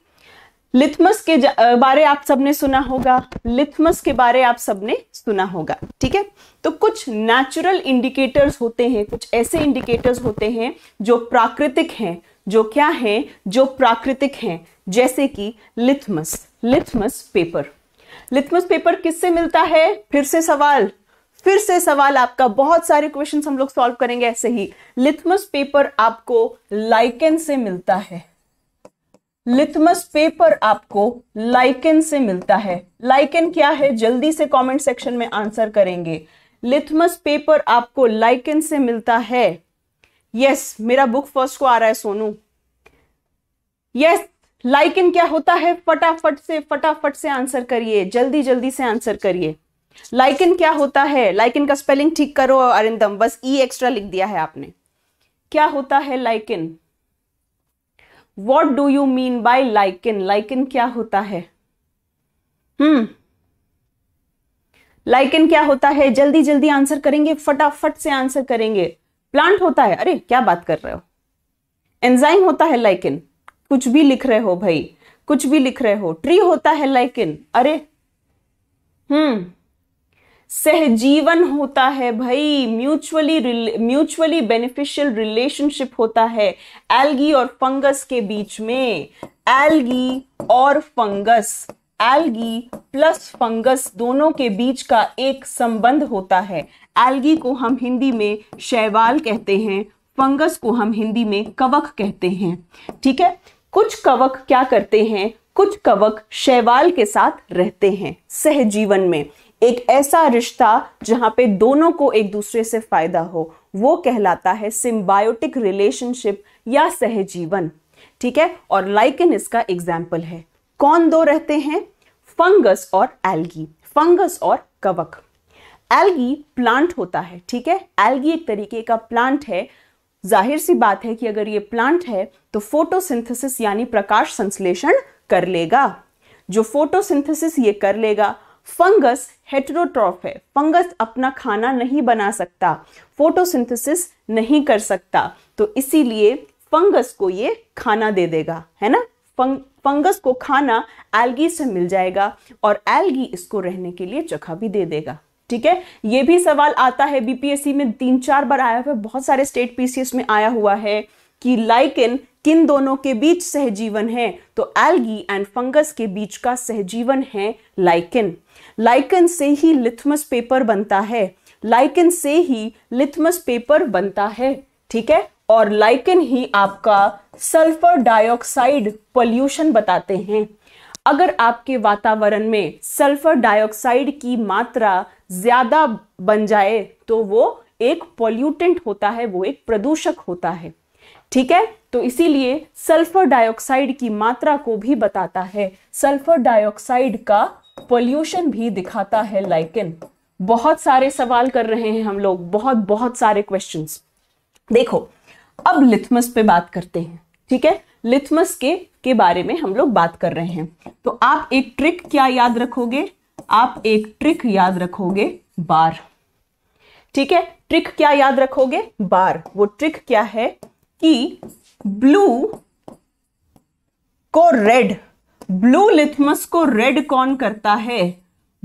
लिथमस के बारे आप सबने सुना होगा लिथमस के बारे आप सबने सुना होगा ठीक है तो कुछ नेचुरल इंडिकेटर्स होते हैं कुछ ऐसे इंडिकेटर्स होते हैं जो प्राकृतिक हैं जो क्या हैं जो प्राकृतिक हैं जैसे कि litmus litmus paper litmus paper किससे मिलता है फिर से सवाल फिर से सवाल आपका बहुत सारे क्वेश्चन हम लोग सॉल्व करेंगे ऐसे ही लिथमस पेपर आपको लाइकन से मिलता है लिथमस पेपर आपको लाइकन से मिलता है लाइकन क्या है जल्दी से कमेंट सेक्शन में आंसर करेंगे लिथमस पेपर आपको लाइकन से मिलता है यस yes, मेरा बुक फर्स्ट को आ रहा है सोनू यस yes, लाइकन क्या होता है फटाफट से फटाफट से आंसर करिए जल्दी जल्दी से आंसर करिए लाइकन क्या होता है लाइकन का स्पेलिंग ठीक करो अरिंदम बस ई e एक्स्ट्रा लिख दिया है आपने क्या होता है lichen what do you mean by lichen lichen क्या होता है हम्म hmm. लाइकिन क्या होता है जल्दी जल्दी आंसर करेंगे फटाफट से आंसर करेंगे प्लांट होता है अरे क्या बात कर रहे हो एंजाइम होता है लाइकिन कुछ भी लिख रहे हो भाई कुछ भी लिख रहे हो ट्री होता है लाइकिन अरे हम्म सहजीवन होता है भाई म्यूचुअली म्यूचुअली बेनिफिशियल रिलेशनशिप होता है एल्गी और फंगस के बीच में एल्गी और फंगस एल्गी प्लस फंगस दोनों के बीच का एक संबंध होता है एल्गी को हम हिंदी में शैवाल कहते हैं फंगस को हम हिंदी में कवक कहते हैं ठीक है कुछ कवक क्या करते हैं कुछ कवक शैवाल के साथ रहते हैं सहजीवन में एक ऐसा रिश्ता जहां पे दोनों को एक दूसरे से फायदा हो वो कहलाता है सिम्बायोटिक रिलेशनशिप या सहजीवन ठीक है और लाइकन इसका एग्जाम्पल है कौन दो रहते हैं फंगस और एल्गी फंगस और कवक एल्गी प्लांट होता है ठीक है एल्गी एक तरीके का प्लांट है जाहिर सी बात है कि अगर ये प्लांट है तो फोटोसिंथेसिस यानी प्रकाश संश्लेषण कर लेगा जो फोटोसिंथेसिस ये कर लेगा फंगस हेटरोट्रॉफ है फंगस अपना खाना नहीं बना सकता फोटोसिंथेसिस नहीं कर सकता तो इसीलिए फंगस को ये खाना दे देगा है ना फंग फंगस को खाना एल्गी से मिल जाएगा और एल्गी इसको रहने के लिए जगह भी दे देगा ठीक है ये भी सवाल आता है बीपीएससी में तीन चार बार आया हुआ है बहुत सारे स्टेट पीसीएस में आया हुआ है कि लाइकिन किन दोनों के बीच सहजीवन है तो एल्गी एंड फंगस के बीच का सहजीवन है लाइकिन लाइकन से ही लिथमस पेपर बनता है लाइकन से ही लिथमस पेपर बनता है ठीक है और लाइकन ही आपका सल्फर डाइऑक्साइड पोल्यूशन बताते हैं अगर आपके वातावरण में सल्फर डाइऑक्साइड की मात्रा ज़्यादा बन जाए तो वो एक पॉल्यूटेंट होता है वो एक प्रदूषक होता है ठीक है तो इसीलिए सल्फर डाइऑक्साइड की मात्रा को भी बताता है सल्फर डाइऑक्साइड का पोल्यूशन भी दिखाता है लाइकन बहुत सारे सवाल कर रहे हैं हम लोग बहुत बहुत सारे क्वेश्चन देखो अब लिथमस पे बात करते हैं ठीक है लिथमस के के बारे में हम लोग बात कर रहे हैं तो आप एक ट्रिक क्या याद रखोगे आप एक ट्रिक याद रखोगे बार ठीक है ट्रिक क्या याद रखोगे बार वो ट्रिक क्या है कि ब्लू को रेड ब्लू लिथमस को रेड कौन करता है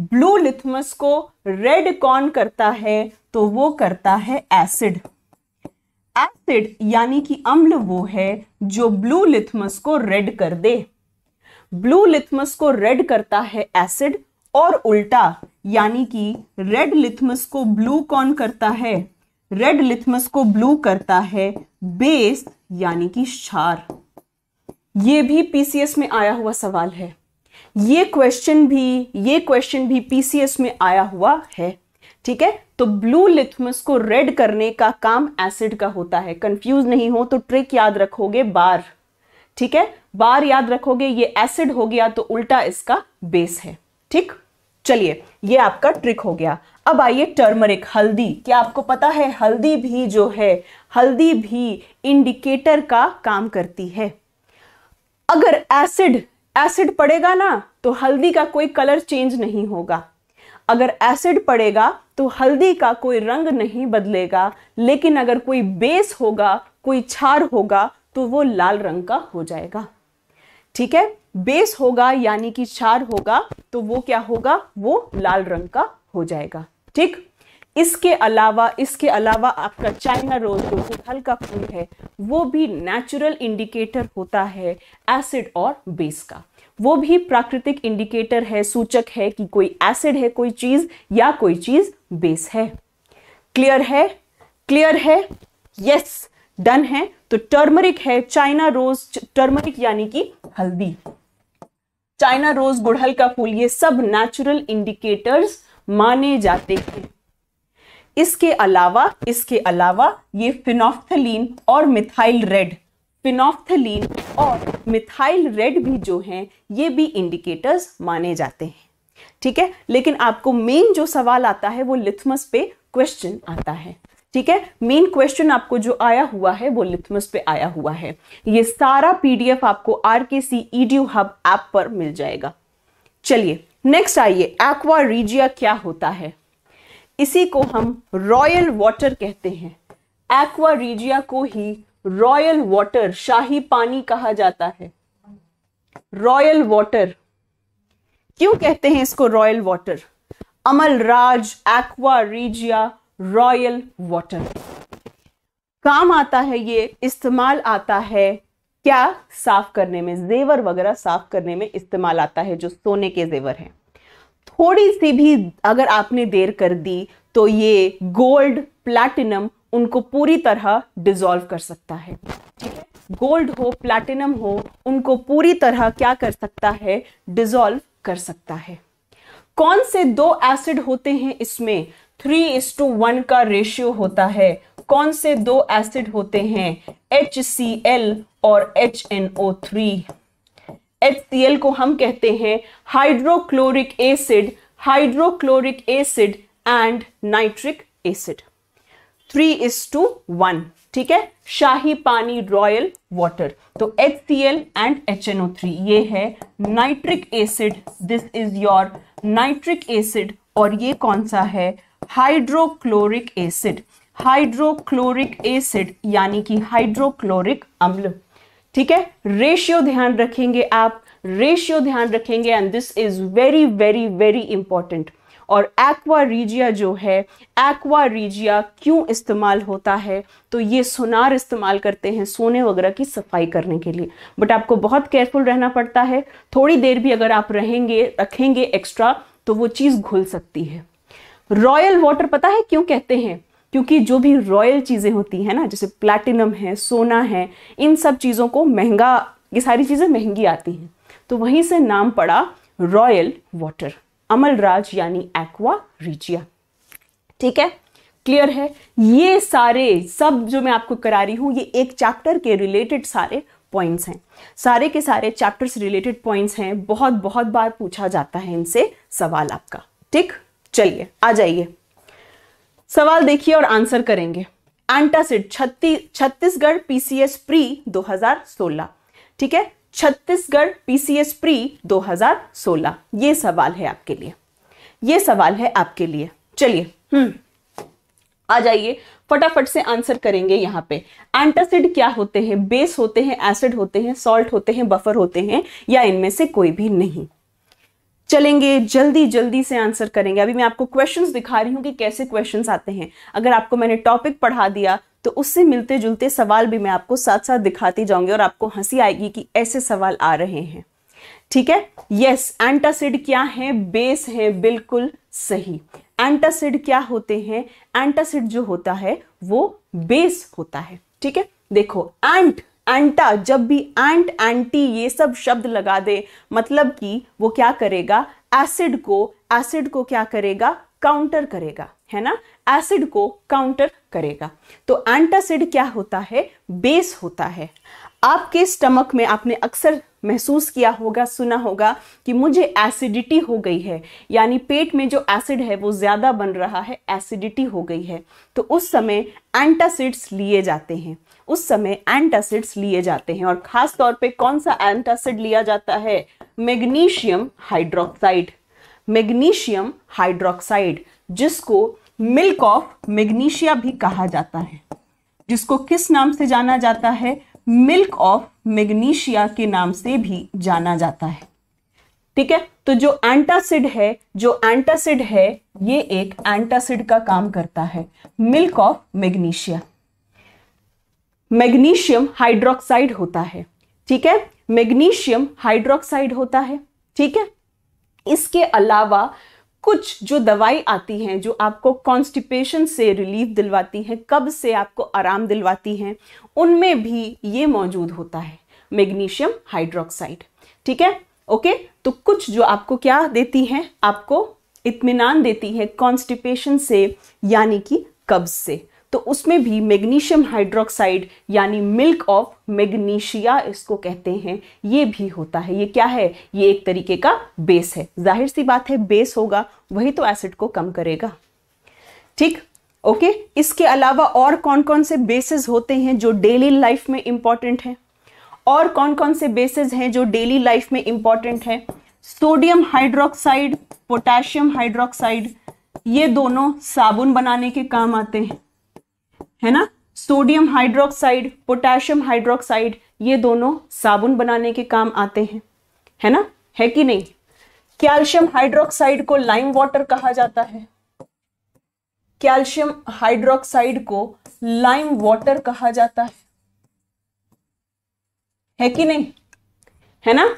ब्लू लिथमस को रेड कौन करता है तो वो करता है एसिड एसिड यानी कि अम्ल वो है जो ब्लू लिथमस को रेड कर दे ब्लू लिथमस को रेड करता है एसिड और उल्टा यानी कि रेड लिथमस को ब्लू कौन करता है रेड लिथमस को ब्लू करता है बेस यानी कि क्षार ये भी पीसीएस में आया हुआ सवाल है ये क्वेश्चन भी ये क्वेश्चन भी पीसीएस में आया हुआ है ठीक है तो ब्लू लिथमस को रेड करने का काम एसिड का होता है कंफ्यूज नहीं हो तो ट्रिक याद रखोगे बार ठीक है बार याद रखोगे ये एसिड हो गया तो उल्टा इसका बेस है ठीक चलिए ये आपका ट्रिक हो गया अब आइए टर्मरिक हल्दी क्या आपको पता है हल्दी भी जो है हल्दी भी इंडिकेटर का काम करती है अगर एसिड एसिड पड़ेगा ना तो हल्दी का कोई कलर चेंज नहीं होगा अगर एसिड पड़ेगा तो हल्दी का कोई रंग नहीं बदलेगा लेकिन अगर कोई बेस होगा कोई क्षार होगा तो वो लाल रंग का हो जाएगा ठीक है बेस होगा यानी कि क्षार होगा तो वो क्या होगा वो लाल रंग का हो जाएगा ठीक इसके अलावा इसके अलावा आपका चाइना रोज जो कि हल्का फूल है वो भी नेचुरल इंडिकेटर होता है एसिड और बेस का वो भी प्राकृतिक इंडिकेटर है सूचक है कि कोई एसिड है कोई चीज या कोई चीज बेस है क्लियर है क्लियर है यस डन है तो टर्मरिक है चाइना रोज टर्मरिक यानी कि हल्दी चाइना रोज गुड़हल का फूल ये सब नेचुरल इंडिकेटर्स माने जाते हैं इसके अलावा इसके अलावा ये फिनॉफ्थलीन और मिथाइल रेड फिनॉफ्थलीन और मिथाइल रेड भी जो हैं ये भी इंडिकेटर्स माने जाते हैं ठीक है लेकिन आपको मेन जो सवाल आता है वो लिथमस पे क्वेश्चन आता है ठीक है मेन क्वेश्चन आपको जो आया हुआ है वो लिथमस पे आया हुआ है ये सारा पीडीएफ आपको आर के सी ईडी हब ऐप पर मिल जाएगा चलिए नेक्स्ट आइए एक्वा रीजिया क्या होता है इसी को हम रॉयल वाटर कहते हैं एक्वा रीजिया को ही रॉयल वाटर शाही पानी कहा जाता है रॉयल वाटर क्यों कहते हैं इसको रॉयल वाटर राज एक्वा रीजिया रॉयल वाटर काम आता है ये इस्तेमाल आता है क्या साफ करने में जेवर वगैरह साफ करने में इस्तेमाल आता है जो सोने के जेवर हैं थोड़ी सी भी अगर आपने देर कर दी तो ये गोल्ड प्लैटिनम उनको पूरी तरह डिजोल्व कर सकता है ठीक है गोल्ड हो प्लैटिनम हो उनको पूरी तरह क्या कर सकता है डिजोल्व कर सकता है कौन से दो एसिड होते हैं इसमें थ्री इस टू वन का रेशियो होता है कौन से दो एसिड होते हैं एच सी एल और H N O three H को हम कहते हैं hydrochloric acid hydrochloric acid and nitric acid three is to one ठीक है शाही पानी रॉयल वाटर तो H C L and H N O three ये है nitric acid this is your nitric acid और ये कौन सा है हाइड्रोक्लोरिक एसिड हाइड्रोक्लोरिक एसिड यानी कि हाइड्रोक्लोरिक अम्ल ठीक है रेशियो ध्यान रखेंगे आप रेशियो ध्यान रखेंगे and this is very very very important और एक्वा रीजिया जो है एक्वा रीजिया क्यों इस्तेमाल होता है तो ये सोनार इस्तेमाल करते हैं सोने वगैरह की सफाई करने के लिए बट आपको बहुत केयरफुल रहना पड़ता है थोड़ी देर भी अगर आप रहेंगे रखेंगे एक्स्ट्रा तो वो चीज़ घुल सकती है रॉयल वाटर पता है क्यों कहते हैं क्योंकि जो भी रॉयल चीज़ें होती हैं ना जैसे प्लैटिनम है सोना है इन सब चीज़ों को महंगा ये सारी चीज़ें महंगी आती हैं तो वहीं से नाम पड़ा रॉयल वाटर राज यानी एक्वा रिजिया ठीक है क्लियर है ये सारे सब जो मैं आपको करा रही हूँ ये एक चैप्टर के रिलेटेड सारे पॉइंट्स हैं सारे के सारे चैप्टर रिलेटेड पॉइंट्स हैं बहुत बहुत बार पूछा जाता है इनसे सवाल आपका ठीक चलिए आ जाइए सवाल देखिए और आंसर करेंगे एंटासिड छत्तीस छत्तीसगढ़ पीसीएस प्री 2016 ठीक है छत्तीसगढ़ पीसीएस प्री 2016 ये सवाल है आपके लिए ये सवाल है आपके लिए चलिए हम्म आ जाइए फटाफट से आंसर करेंगे यहाँ पे एंटासिड क्या होते हैं बेस होते हैं एसिड होते हैं सॉल्ट होते हैं बफर होते हैं या इनमें से कोई भी नहीं चलेंगे जल्दी जल्दी से आंसर करेंगे अभी मैं आपको क्वेश्चंस दिखा रही हूँ कि कैसे क्वेश्चंस आते हैं अगर आपको मैंने टॉपिक पढ़ा दिया तो उससे मिलते जुलते सवाल भी मैं आपको साथ साथ दिखाती जाऊंगी और आपको हंसी आएगी कि ऐसे सवाल आ रहे हैं ठीक है यस एंटासिड क्या है बेस है बिल्कुल सही एंटासिड क्या होते हैं एंटासिड जो होता है वो बेस होता है ठीक है देखो एंट एंटा जब भी एंट एंटी ये सब शब्द लगा दे मतलब कि वो क्या करेगा एसिड को एसिड को क्या करेगा काउंटर करेगा है ना एसिड को काउंटर करेगा तो एंटासिड क्या होता है बेस होता है आपके स्टमक में आपने अक्सर महसूस किया होगा सुना होगा कि मुझे एसिडिटी हो गई है यानी पेट में जो एसिड है वो ज़्यादा बन रहा है एसिडिटी हो गई है तो उस समय एंटासिड्स लिए जाते हैं उस समय एंटासिड्स लिए जाते हैं और ख़ास तौर पे कौन सा एंटासिड लिया जाता है मैग्नीशियम हाइड्रोक्साइड मैग्नीशियम हाइड्रोक्साइड जिसको मिल्क ऑफ मैग्नीशिया भी कहा जाता है जिसको किस नाम से जाना जाता है मिल्क ऑफ मैग्नीशिया के नाम से भी जाना जाता है ठीक है तो जो एंटासिड है जो एंटासिड है ये एक एंटासिड का काम करता है milk of magnesia magnesium hydroxide होता है ठीक है मैग्नीशियम हाइड्रोक्साइड होता है ठीक है इसके अलावा कुछ जो दवाई आती हैं जो आपको कॉन्स्टिपेशन से रिलीफ दिलवाती हैं कब्ज से आपको आराम दिलवाती हैं उनमें भी ये मौजूद होता है मैग्नीशियम हाइड्रोक्साइड ठीक है ओके तो कुछ जो आपको क्या देती हैं आपको इत्मीनान देती है कॉन्स्टिपेशन से यानी कि कब्ज से तो उसमें भी मैग्नीशियम हाइड्रोक्साइड यानी मिल्क ऑफ मैग्नीशिया इसको कहते हैं ये भी होता है ये क्या है ये एक तरीके का बेस है जाहिर सी बात है बेस होगा वही तो एसिड को कम करेगा ठीक ओके इसके अलावा और कौन कौन से बेसिस होते हैं जो डेली लाइफ में इंपॉर्टेंट है और कौन कौन से बेसिस हैं जो डेली लाइफ में इंपॉर्टेंट है सोडियम हाइड्रोक्साइड पोटेशियम हाइड्रोक्साइड ये दोनों साबुन बनाने के काम आते हैं है ना सोडियम हाइड्रोक्साइड पोटेशियम हाइड्रोक्साइड ये दोनों साबुन बनाने के काम आते हैं है ना है कि नहीं कैल्शियम हाइड्रोक्साइड को लाइम वाटर कहा जाता है कैल्शियम हाइड्रोक्साइड को लाइम वाटर कहा जाता है है कि नहीं है ना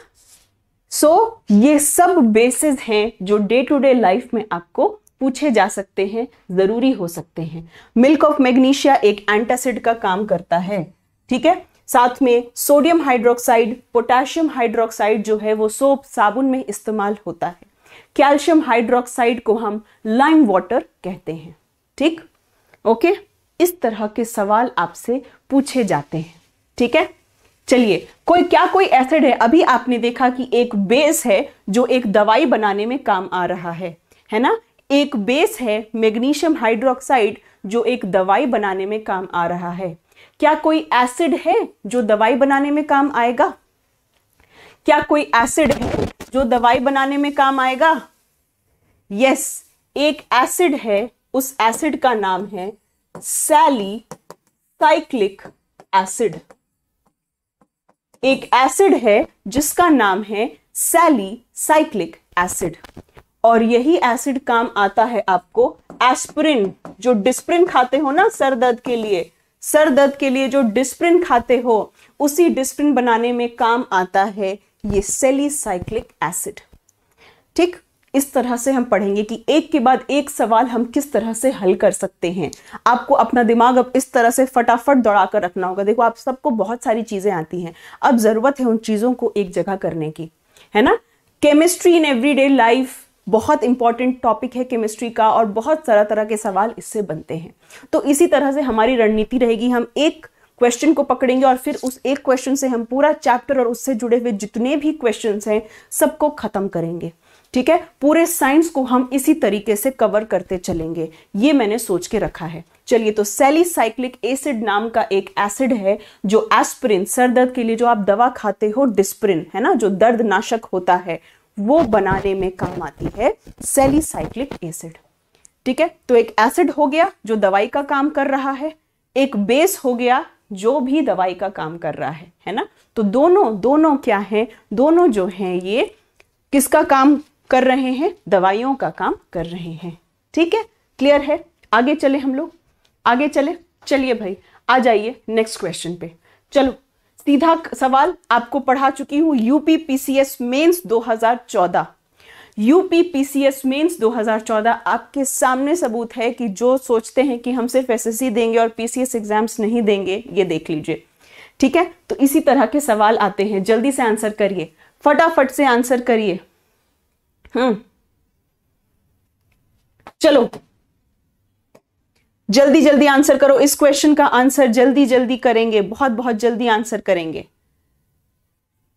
सो so, ये सब बेसिस हैं जो डे टू डे लाइफ में आपको पूछे जा सकते हैं ज़रूरी हो सकते हैं मिल्क ऑफ मैग्नीशिया एक एंटासिड का काम करता है ठीक है साथ में सोडियम हाइड्रोक्साइड पोटेशियम हाइड्रोक्साइड जो है वो सोप साबुन में इस्तेमाल होता है कैल्शियम हाइड्रोक्साइड को हम लाइम वाटर कहते हैं ठीक ओके इस तरह के सवाल आपसे पूछे जाते हैं ठीक है चलिए कोई क्या कोई एसिड है अभी आपने देखा कि एक बेस है जो एक दवाई बनाने में काम आ रहा है है ना एक बेस है मैग्नीशियम हाइड्रोक्साइड जो एक दवाई बनाने में काम आ रहा है क्या कोई एसिड है जो दवाई बनाने में काम आएगा क्या कोई एसिड है जो दवाई बनाने में काम आएगा यस एक एसिड है उस एसिड का नाम है सैली साइक्लिक एसिड एक एसिड है जिसका नाम है सैली साइक्लिक एसिड और यही एसिड काम आता है आपको एस्प्रिन जो डिस्प्रिन खाते हो ना सर दर्द के लिए सर दर्द के लिए जो डिस्प्रिन खाते हो उसी डिस्प्रिन बनाने में काम आता है ये सेलीसाइक्लिक एसिड ठीक इस तरह से हम पढ़ेंगे कि एक के बाद एक सवाल हम किस तरह से हल कर सकते हैं आपको अपना दिमाग अब इस तरह से फटाफट दौड़ा कर रखना होगा देखो आप सबको बहुत सारी चीज़ें आती हैं अब ज़रूरत है उन चीज़ों को एक जगह करने की है ना केमिस्ट्री इन एवरीडे लाइफ बहुत इंपॉर्टेंट टॉपिक है केमिस्ट्री का और बहुत तरह तरह के सवाल इससे बनते हैं तो इसी तरह से हमारी रणनीति रहेगी हम एक क्वेश्चन को पकड़ेंगे और फिर उस एक क्वेश्चन से हम पूरा चैप्टर और उससे जुड़े हुए जितने भी क्वेश्चन हैं सबको ख़त्म करेंगे ठीक है पूरे साइंस को हम इसी तरीके से कवर करते चलेंगे ये मैंने सोच के रखा है चलिए तो सेलीसाइक्लिक एसिड नाम का एक एसिड है जो एस्प्रिन सर दर्द के लिए जो आप दवा खाते हो डिस्प्रिन है ना जो दर्द नाशक होता है वो बनाने में काम आती है सेलिसाइक्लिक एसिड ठीक है तो एक एसिड हो गया जो दवाई का काम कर रहा है एक बेस हो गया जो भी दवाई का काम कर रहा है है ना तो दोनों दोनों क्या है दोनों जो हैं ये किसका काम कर रहे हैं दवाइयों का काम कर रहे हैं ठीक है क्लियर है आगे चले हम लोग आगे चले चलिए भाई आ जाइए नेक्स्ट क्वेश्चन पे चलो सीधा सवाल आपको पढ़ा चुकी हूं UP PCS mains 2014 UP PCS mains 2014 आपके सामने सबूत है कि जो सोचते हैं कि हम सिर्फ एसएससी देंगे और पीसीएस एग्जाम्स नहीं देंगे ये देख लीजिए ठीक है तो इसी तरह के सवाल आते हैं जल्दी से आंसर करिए फटाफट से आंसर करिए हम्म चलो जल्दी जल्दी आंसर करो इस क्वेश्चन का आंसर जल्दी जल्दी करेंगे बहुत बहुत जल्दी आंसर करेंगे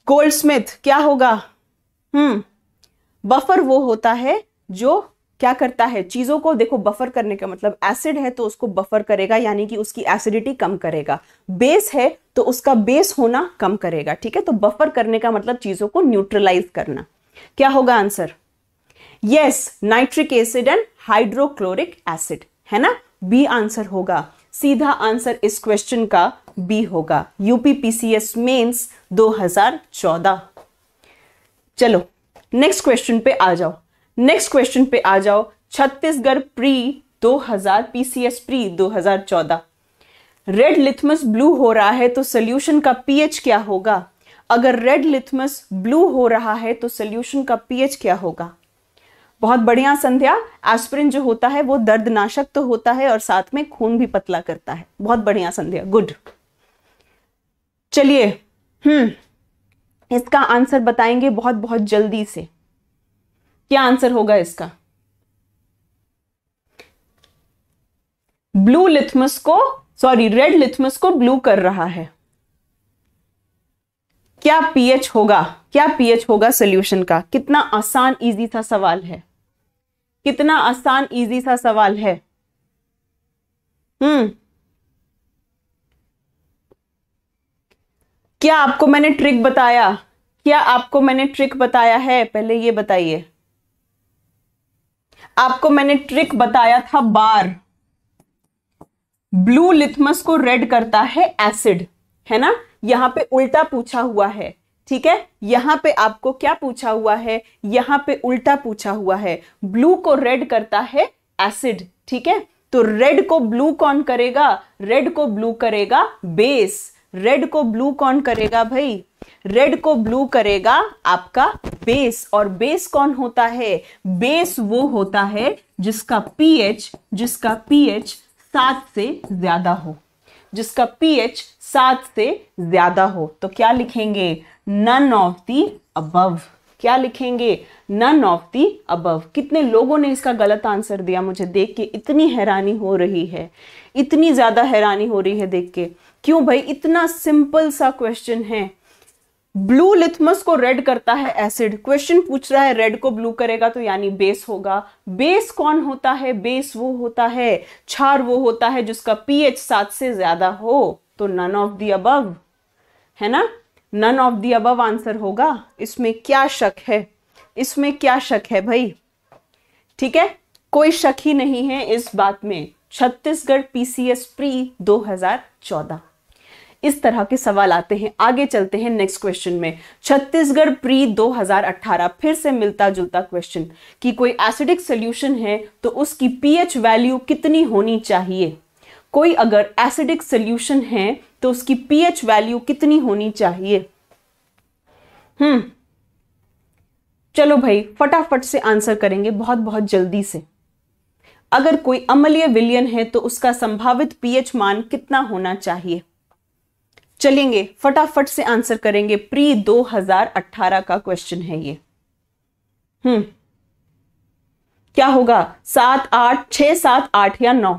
गोल्ड स्मिथ क्या होगा हम्म बफर वो होता है जो क्या करता है चीज़ों को देखो बफर करने का मतलब एसिड है तो उसको बफर करेगा यानी कि उसकी एसिडिटी कम करेगा बेस है तो उसका बेस होना कम करेगा ठीक है तो बफर करने का मतलब चीज़ों को न्यूट्रलाइज करना क्या होगा answer yes nitric acid and hydrochloric acid है ना बी आंसर होगा सीधा आंसर इस क्वेश्चन का बी होगा यूपी दो हजार 2014 चलो नेक्स्ट क्वेश्चन पे आ जाओ नेक्स्ट क्वेश्चन पे आ जाओ Chhattisgarh pre 2000 PCS pre 2014 red litmus blue हो रहा है तो सोल्यूशन का पीएच क्या होगा अगर रेड लिथमस ब्लू हो रहा है तो सोल्यूशन का पीएच क्या होगा बहुत बढ़िया संध्या एस्प्रिन जो होता है वो दर्दनाशक तो होता है और साथ में खून भी पतला करता है बहुत बढ़िया संध्या गुड चलिए हम्म इसका आंसर बताएंगे बहुत बहुत जल्दी से क्या आंसर होगा इसका ब्लू लिथमस को सॉरी रेड लिथमस को ब्लू कर रहा है क्या पीएच होगा क्या पीएच होगा सोल्यूशन का कितना आसान इजी था सवाल है कितना आसान इजी सा सवाल है हम्म क्या आपको मैंने ट्रिक बताया क्या आपको मैंने ट्रिक बताया है पहले ये बताइए आपको मैंने ट्रिक बताया था बार ब्लू लिथमस को रेड करता है एसिड है ना यहां पे उल्टा पूछा हुआ है ठीक है यहां पे आपको क्या पूछा हुआ है यहां पे उल्टा पूछा हुआ है ब्लू को रेड करता है एसिड ठीक है तो रेड को ब्लू कौन करेगा रेड को ब्लू करेगा बेस रेड को ब्लू कौन करेगा भाई रेड को ब्लू करेगा आपका बेस और बेस कौन होता है बेस वो होता है जिसका पीएच जिसका पीएच सात से ज्यादा हो जिसका पीएच सात से ज्यादा हो तो क्या लिखेंगे नन ऑफ दी अबव क्या लिखेंगे नन ऑफ दी अबव कितने लोगों ने इसका गलत आंसर दिया मुझे देख के इतनी हैरानी हो रही है इतनी ज़्यादा हैरानी हो रही है देख के क्यों भाई इतना सिंपल सा क्वेश्चन है ब्लू लिथमस को रेड करता है एसिड क्वेश्चन पूछ रहा है रेड को ब्लू करेगा तो यानी बेस होगा बेस कौन होता है बेस वो होता है छार वो होता है जिसका पीएच सात से ज्यादा हो तो नन ऑफ दी अबव है ना none of the above answer होगा इसमें क्या शक है इसमें क्या शक है भाई ठीक है कोई शक ही नहीं है इस बात में छत्तीसगढ़ पीसीएस प्री 2014 इस तरह के सवाल आते हैं आगे चलते हैं नेक्स्ट क्वेश्चन में छत्तीसगढ़ प्री 2018 फिर से मिलता जुलता क्वेश्चन कि कोई एसिडिक सोल्यूशन है तो उसकी पीएच वैल्यू कितनी होनी चाहिए कोई अगर एसिडिक सोल्यूशन है तो उसकी पीएच वैल्यू कितनी होनी चाहिए हम्म चलो भाई फटाफट से आंसर करेंगे बहुत बहुत जल्दी से अगर कोई अमलीय विलियन है तो उसका संभावित पीएच मान कितना होना चाहिए चलेंगे फटाफट से आंसर करेंगे प्री 2018 का क्वेश्चन है ये हम्म क्या होगा सात आठ छ सात आठ या नौ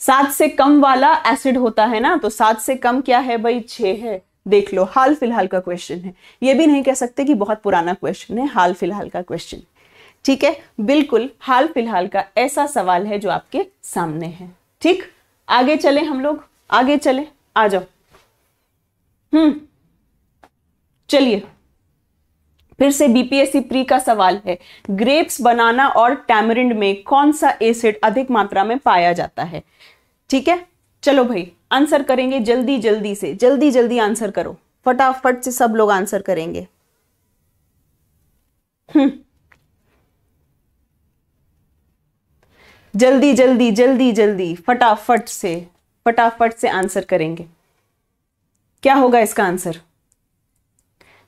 सात से कम वाला एसिड होता है ना तो सात से कम क्या है भाई छ है देख लो हाल फिलहाल का क्वेश्चन है ये भी नहीं कह सकते कि बहुत पुराना क्वेश्चन है हाल फिलहाल का क्वेश्चन ठीक है बिल्कुल हाल फिलहाल का ऐसा सवाल है जो आपके सामने है ठीक आगे चले हम लोग आगे चले आ जाओ हम्म चलिए फिर से बीपीएससी प्री का सवाल है ग्रेप्स बनाना और टैमरिंड में कौन सा एसिड अधिक मात्रा में पाया जाता है ठीक है चलो भाई आंसर करेंगे जल्दी जल्दी से जल्दी जल्दी आंसर करो फटाफट से सब लोग आंसर करेंगे हम्म। जल्दी जल्दी जल्दी जल्दी फटाफट से फटाफट से आंसर करेंगे क्या होगा इसका आंसर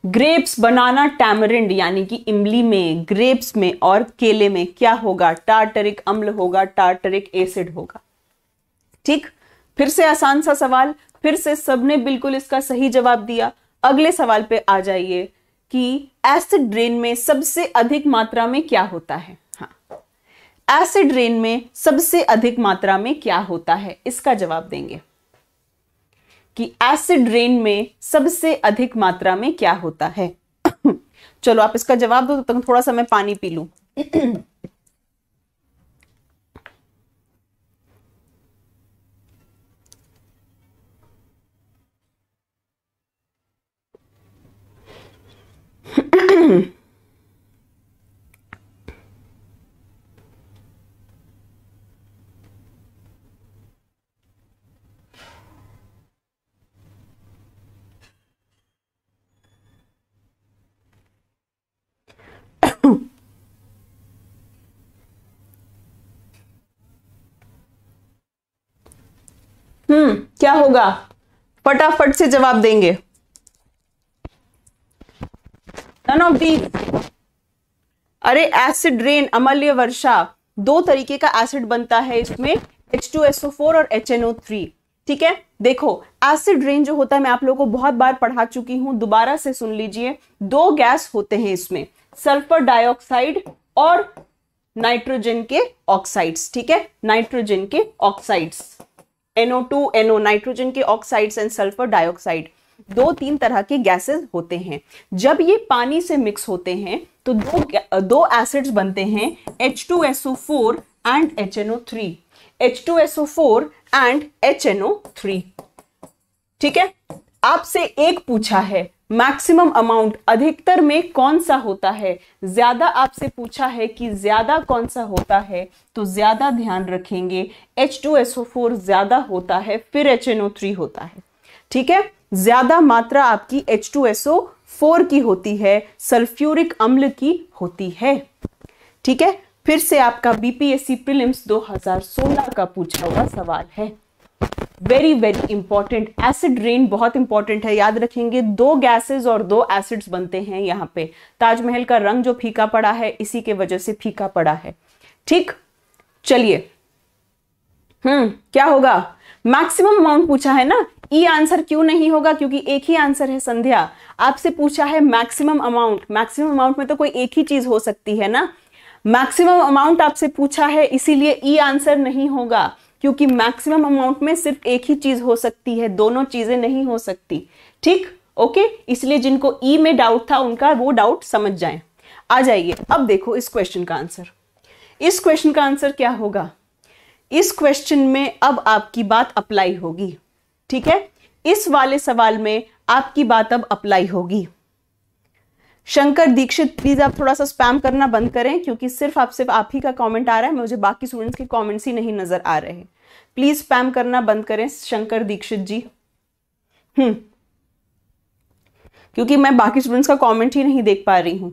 ग्रेप्स बनाना टैमरिंड यानी कि इमली में ग्रेप्स में और केले में क्या होगा टार्टरिक अम्ल होगा टार्टरिक एसिड होगा ठीक फिर से आसान सा सवाल फिर से सबने बिल्कुल इसका सही जवाब दिया अगले सवाल पे आ जाइए कि एसिड ड्रेन में सबसे अधिक मात्रा में क्या होता है हाँ एसिड रेन में सबसे अधिक मात्रा में क्या होता है इसका जवाब देंगे कि एसिड रेन में सबसे अधिक मात्रा में क्या होता है [COUGHS] चलो आप इसका जवाब दो तब तक थोड़ा सा मैं पानी पी लू हम्म हम्म क्या होगा फटाफट से जवाब देंगे नन ऑफ दी अरे एसिड रेन अमल्य वर्षा दो तरीके का एसिड बनता है इसमें H2SO4 और HNO3 ठीक है देखो एसिड रेन जो होता है मैं आप लोगों को बहुत बार पढ़ा चुकी हूं दोबारा से सुन लीजिए दो गैस होते हैं इसमें सल्फर डाइऑक्साइड और नाइट्रोजन के ऑक्साइड्स ठीक है नाइट्रोजन के oxides NO two NO nitrogen के ऑक्साइड्स एंड सल्फर डाइऑक्साइड दो तीन तरह के गैसेस होते हैं जब ये पानी से मिक्स होते हैं तो दो दो एसिड्स बनते हैं H two four and H H N O three two O four and H N O three ठीक है आपसे एक पूछा है मैक्सिमम अमाउंट अधिकतर में कौन सा होता है ज्यादा आपसे पूछा है कि ज्यादा कौन सा होता है तो ज्यादा ध्यान रखेंगे H2SO4 ज्यादा होता है फिर HNO3 होता है ठीक है ज्यादा मात्रा आपकी H2SO4 की होती है सल्फ्यूरिक अम्ल की होती है ठीक है फिर से आपका बीपीएससी प्रीलिम्स 2016 का पूछा हुआ सवाल है very very important acid rain बहुत इंपॉर्टेंट है याद रखेंगे दो गैसेस और दो एसिड्स बनते हैं यहाँ पे ताजमहल का रंग जो फीका पड़ा है इसी के वजह से फीका पड़ा है ठीक चलिए हम्म क्या होगा मैक्सिमम अमाउंट पूछा है ना ई e आंसर क्यों नहीं होगा क्योंकि एक ही आंसर है संध्या आपसे पूछा है मैक्सिमम अमाउंट मैक्सिमम अमाउंट में तो कोई एक ही चीज हो सकती है ना मैक्सिमम अमाउंट आपसे पूछा है इसीलिए ई e आंसर नहीं होगा क्योंकि मैक्सिमम अमाउंट में सिर्फ एक ही चीज़ हो सकती है दोनों चीज़ें नहीं हो सकती ठीक ओके इसलिए जिनको ई e में डाउट था उनका वो डाउट समझ जाए आ जाइए अब देखो इस क्वेश्चन का आंसर इस क्वेश्चन का आंसर क्या होगा इस क्वेश्चन में अब आपकी बात अप्लाई होगी ठीक है इस वाले सवाल में आपकी बात अब अप्लाई होगी शंकर दीक्षित प्लीज आप थोड़ा सा स्पैम करना बंद करें क्योंकि सिर्फ आप सिर्फ आप ही का कमेंट आ रहा है मुझे बाकी स्टूडेंट्स के कमेंट्स ही नहीं नजर आ रहे प्लीज स्पैम करना बंद करें शंकर दीक्षित जी हम्म क्योंकि मैं बाकी स्टूडेंट्स का कमेंट ही नहीं देख पा रही हूं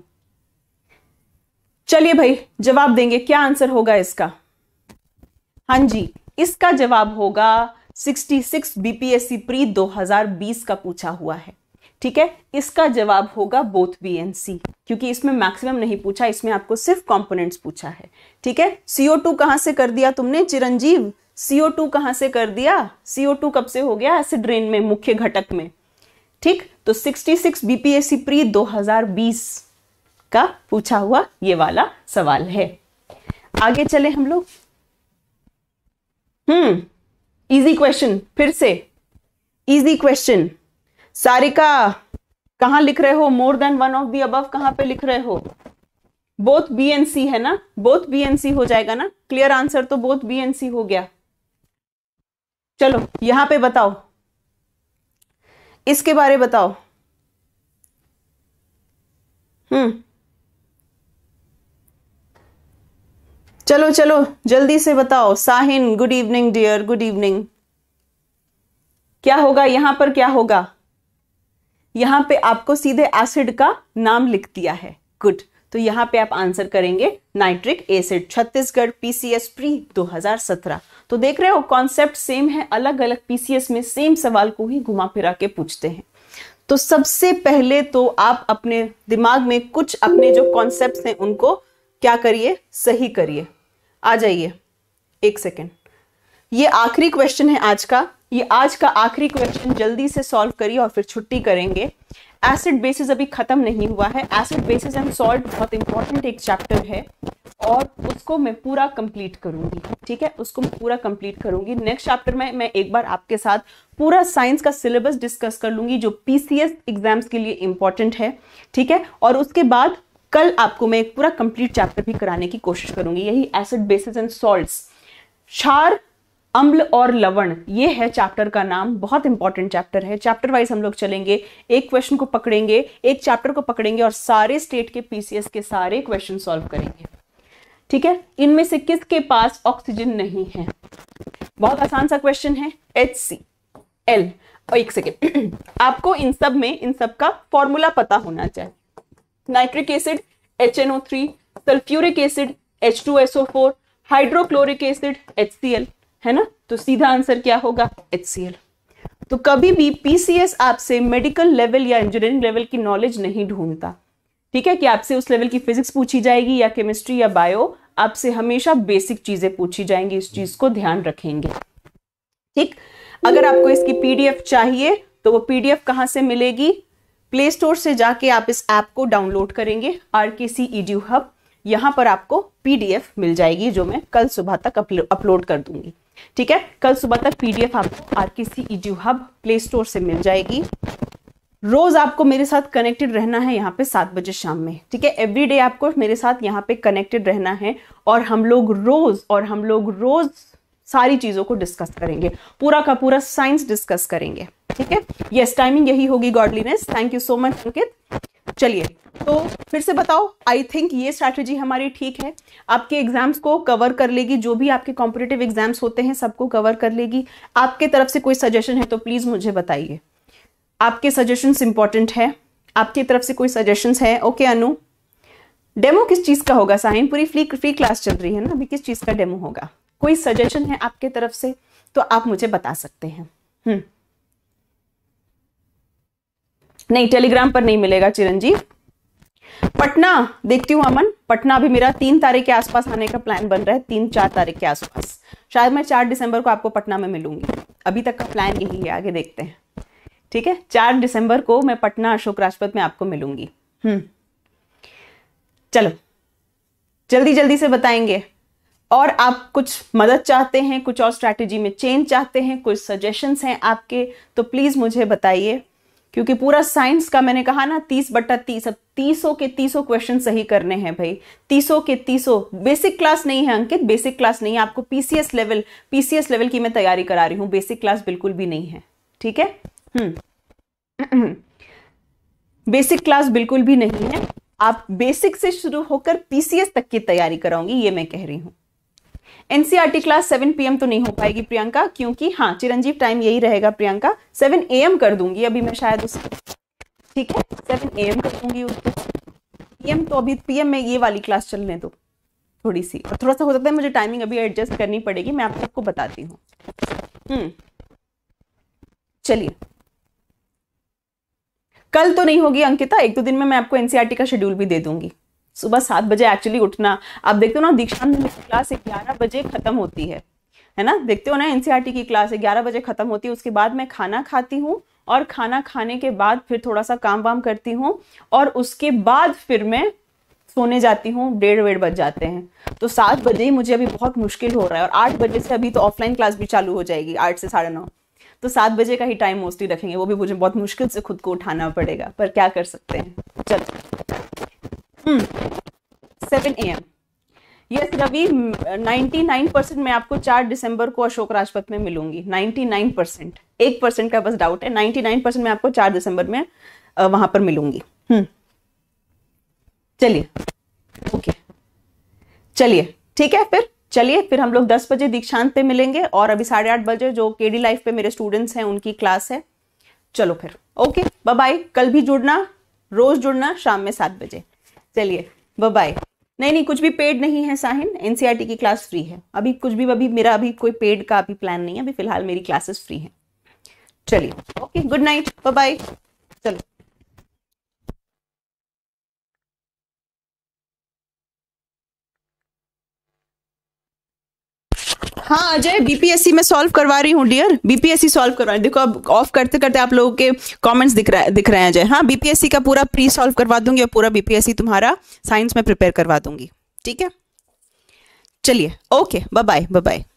चलिए भाई जवाब देंगे क्या आंसर होगा इसका हाँ जी इसका जवाब होगा 66 बीपीएससी प्री 2020 का पूछा हुआ है ठीक है इसका जवाब होगा बोथ बी एंड सी क्योंकि इसमें मैक्सिमम नहीं पूछा इसमें आपको सिर्फ कंपोनेंट्स पूछा है ठीक है सीओ टू कहां से कर दिया तुमने चिरंजीव सीओ टू कहां से कर दिया सीओ टू कब से हो गया एसिड रेन में मुख्य घटक में ठीक तो 66 बीपीएससी प्री बीस का पूछा हुआ ये वाला सवाल है आगे चले हम लोग हम्म इजी क्वेश्चन फिर से इजी क्वेश्चन सारिका कहा लिख रहे हो more than one of the above कहां पे लिख रहे हो बोथ बी एन सी है ना बोथ बी एन सी हो जाएगा ना क्लियर आंसर तो बोथ बी एन सी हो गया चलो यहां पे बताओ इसके बारे बताओ हम्म चलो चलो जल्दी से बताओ Sahin good evening dear good evening क्या होगा यहां पर क्या होगा यहां पे आपको सीधे एसिड का नाम लिख दिया है गुड तो यहां पे आप आंसर करेंगे nitric acid Chhattisgarh PCS pre 2017 तो देख रहे हो कॉन्सेप्ट सेम है अलग अलग पीसीएस में सेम सवाल को ही घुमा फिरा के पूछते हैं तो सबसे पहले तो आप अपने दिमाग में कुछ अपने जो कॉन्सेप्ट हैं उनको क्या करिए सही करिए आ जाइए एक सेकेंड ये आखिरी क्वेश्चन है आज का ये आज का आखिरी क्वेश्चन जल्दी से सॉल्व करिए और फिर छुट्टी करेंगे एसिड बेसिस अभी खत्म नहीं हुआ है एसिड बेसिस एंड सॉल्ट बहुत इंपॉर्टेंट एक चैप्टर है और उसको मैं पूरा कंप्लीट करूंगी ठीक है उसको मैं पूरा कंप्लीट करूंगी नेक्स्ट चैप्टर में मैं एक बार आपके साथ पूरा साइंस का सिलेबस डिस्कस कर लूंगी जो पीसीएस एग्जाम्स के लिए इंपॉर्टेंट है ठीक है और उसके बाद कल आपको मैं एक पूरा कंप्लीट चैप्टर भी कराने की कोशिश करूंगी यही एसिड बेसिस एंड सॉल्ट क्षार अम्ल और लवण ये है चैप्टर का नाम बहुत इंपॉर्टेंट चैप्टर है चैप्टर वाइज हम लोग चलेंगे एक क्वेश्चन को पकड़ेंगे एक चैप्टर को पकड़ेंगे और सारे स्टेट के पीसीएस के सारे क्वेश्चन सॉल्व करेंगे ठीक है इनमें से किसके पास ऑक्सीजन नहीं है बहुत आसान सा क्वेश्चन है एच सी एल और एक सेकेंड [CLEARS THROAT] आपको इन सब में इन सब का फॉर्मूला पता होना चाहिए nitric acid H N O three sulphuric acid H two S O four hydrochloric acid H C L है ना तो सीधा आंसर क्या होगा एच तो कभी भी पीसीएस आपसे मेडिकल लेवल या इंजीनियरिंग लेवल की नॉलेज नहीं ढूंढता ठीक है कि आपसे उस लेवल की फिजिक्स पूछी जाएगी या केमिस्ट्री या बायो आपसे हमेशा बेसिक चीजें पूछी जाएंगी इस चीज को ध्यान रखेंगे ठीक अगर आपको इसकी पीडीएफ चाहिए तो वो पीडीएफ कहां से मिलेगी प्ले स्टोर से जाके आप इस ऐप को डाउनलोड करेंगे are K C D hub यहां पर आपको पीडीएफ मिल जाएगी जो मैं कल सुबह तक अपलोड कर दूंगी ठीक है कल सुबह तक पीडीएफ आपको आर के सी ईजू हब प्ले स्टोर से मिल जाएगी रोज आपको मेरे साथ कनेक्टेड रहना है यहाँ पे सात बजे शाम में ठीक है एवरीडे आपको मेरे साथ यहाँ पे कनेक्टेड रहना है और हम लोग रोज और हम लोग रोज सारी चीज़ों को डिस्कस करेंगे पूरा का पूरा साइंस डिस्कस करेंगे ठीक है यस टाइमिंग यही होगी godliness thank you so much Ankit चलिए तो फिर से बताओ आई थिंक ये स्ट्रैटेजी हमारी ठीक है आपके एग्जाम्स को कवर कर लेगी जो भी आपके कॉम्पिटेटिव एग्जाम्स होते हैं सबको कवर कर लेगी आपके तरफ से कोई सजेशन है तो प्लीज़ मुझे बताइए आपके सजेशंस इंपॉर्टेंट है आपकी तरफ से कोई सजेशंस है ओके okay, अनु डेमो किस चीज़ का होगा साहिन पूरी फ्री फ्री क्लास चल रही है ना अभी किस चीज़ का डेमो होगा कोई सजेशन है आपके तरफ से तो आप मुझे बता सकते हैं हम्म नहीं टेलीग्राम पर नहीं मिलेगा चिरंजीव पटना देखती हूँ अमन पटना भी मेरा तीन तारीख के आसपास आने का प्लान बन रहा है तीन चार तारीख के आसपास शायद मैं चार दिसंबर को आपको पटना में मिलूंगी अभी तक का प्लान यही है आगे देखते हैं ठीक है चार दिसंबर को मैं पटना अशोक राजपथ में आपको मिलूंगी हम्म चलो जल्दी जल्दी से बताएंगे और आप कुछ मदद चाहते हैं कुछ और स्ट्रैटेजी में चेंज चाहते हैं कुछ सजेशंस हैं आपके तो प्लीज़ मुझे बताइए क्योंकि पूरा साइंस का मैंने कहा ना तीस बट्टा तीस अब तीसों के तीसों क्वेश्चन सही करने हैं भाई तीसों के तीसों बेसिक क्लास नहीं है अंकित बेसिक क्लास नहीं है आपको पीसीएस लेवल पीसीएस लेवल की मैं तैयारी करा रही हूँ बेसिक क्लास बिल्कुल भी नहीं है ठीक है बेसिक हम्म। क्लास [CLEARS THROAT] बिल्कुल भी नहीं है आप बेसिक से शुरू होकर पीसीएस तक की तैयारी कराऊंगी ये मैं कह रही हूँ एनसीआरटी क्लास 7 पीएम तो नहीं हो पाएगी प्रियंका क्योंकि हाँ चिरंजीव टाइम यही रहेगा प्रियंका 7 एएम कर दूंगी अभी मैं शायद उस ठीक है 7 एएम कर दूंगी उसको पीएम तो अभी पीएम में ये वाली क्लास चलने दो थोड़ी सी और थोड़ा सा हो सकता है मुझे टाइमिंग अभी एडजस्ट करनी पड़ेगी मैं आप सबको बताती हूँ हम्म। चलिए कल तो नहीं होगी अंकिता एक दो दिन में मैं आपको एनसीआरटी का शेड्यूल भी दे दूंगी सुबह सात बजे एक्चुअली उठना आप देखते हो ना दीक्षांत में क्लास ग्यारह बजे खत्म होती है है ना देखते हो ना एनसीआरटी e की क्लास ग्यारह बजे खत्म होती है उसके बाद मैं खाना खाती हूँ और खाना खाने के बाद फिर थोड़ा सा काम वाम करती हूँ और उसके बाद फिर मैं सोने जाती हूँ डेढ़ वेढ़ बज जाते हैं तो सात बजे ही मुझे अभी बहुत मुश्किल हो रहा है और आठ बजे से अभी तो ऑफलाइन क्लास भी चालू हो जाएगी आठ से साढ़े नौ तो सात बजे का ही टाइम मोस्टली रखेंगे वो भी मुझे बहुत मुश्किल से खुद को उठाना पड़ेगा पर क्या कर सकते हैं चल seven A M yes Ravi 99 percent मैं आपको 4 दिसंबर को अशोक राजपथ में मिलूंगी 99 परसेंट एक परसेंट का बस डाउट है 99 परसेंट मैं आपको 4 दिसंबर में वहां पर मिलूंगी हम्म। चलिए ओके चलिए ठीक है फिर चलिए फिर हम लोग दस बजे दीक्षांत पे मिलेंगे और अभी साढ़े आठ बजे जो के डी लाइफ पे मेरे स्टूडेंट्स हैं उनकी क्लास है चलो फिर ओके बाय बाय कल भी जुड़ना रोज जुड़ना शाम में सात बजे चलिए बाय नहीं नहीं कुछ भी पेड नहीं है साहिन एनसीईआरटी e की क्लास फ्री है अभी कुछ भी अभी मेरा अभी कोई पेड का अभी प्लान नहीं है अभी फिलहाल मेरी क्लासेस फ्री हैं चलिए okay good night bye bye चलो हाँ अजय बीपीएससी में सॉल्व करवा रही हूँ डियर बीपीएससी सॉल्व करवा रही देखो अब ऑफ करते करते आप लोगों के कमेंट्स दिख रहा दिख रहे हैं अजय हाँ बीपीएससी का पूरा प्री सॉल्व करवा दूंगी और पूरा बीपीएससी तुम्हारा साइंस में प्रिपेयर करवा दूंगी ठीक है चलिए ओके बाय बाय बाय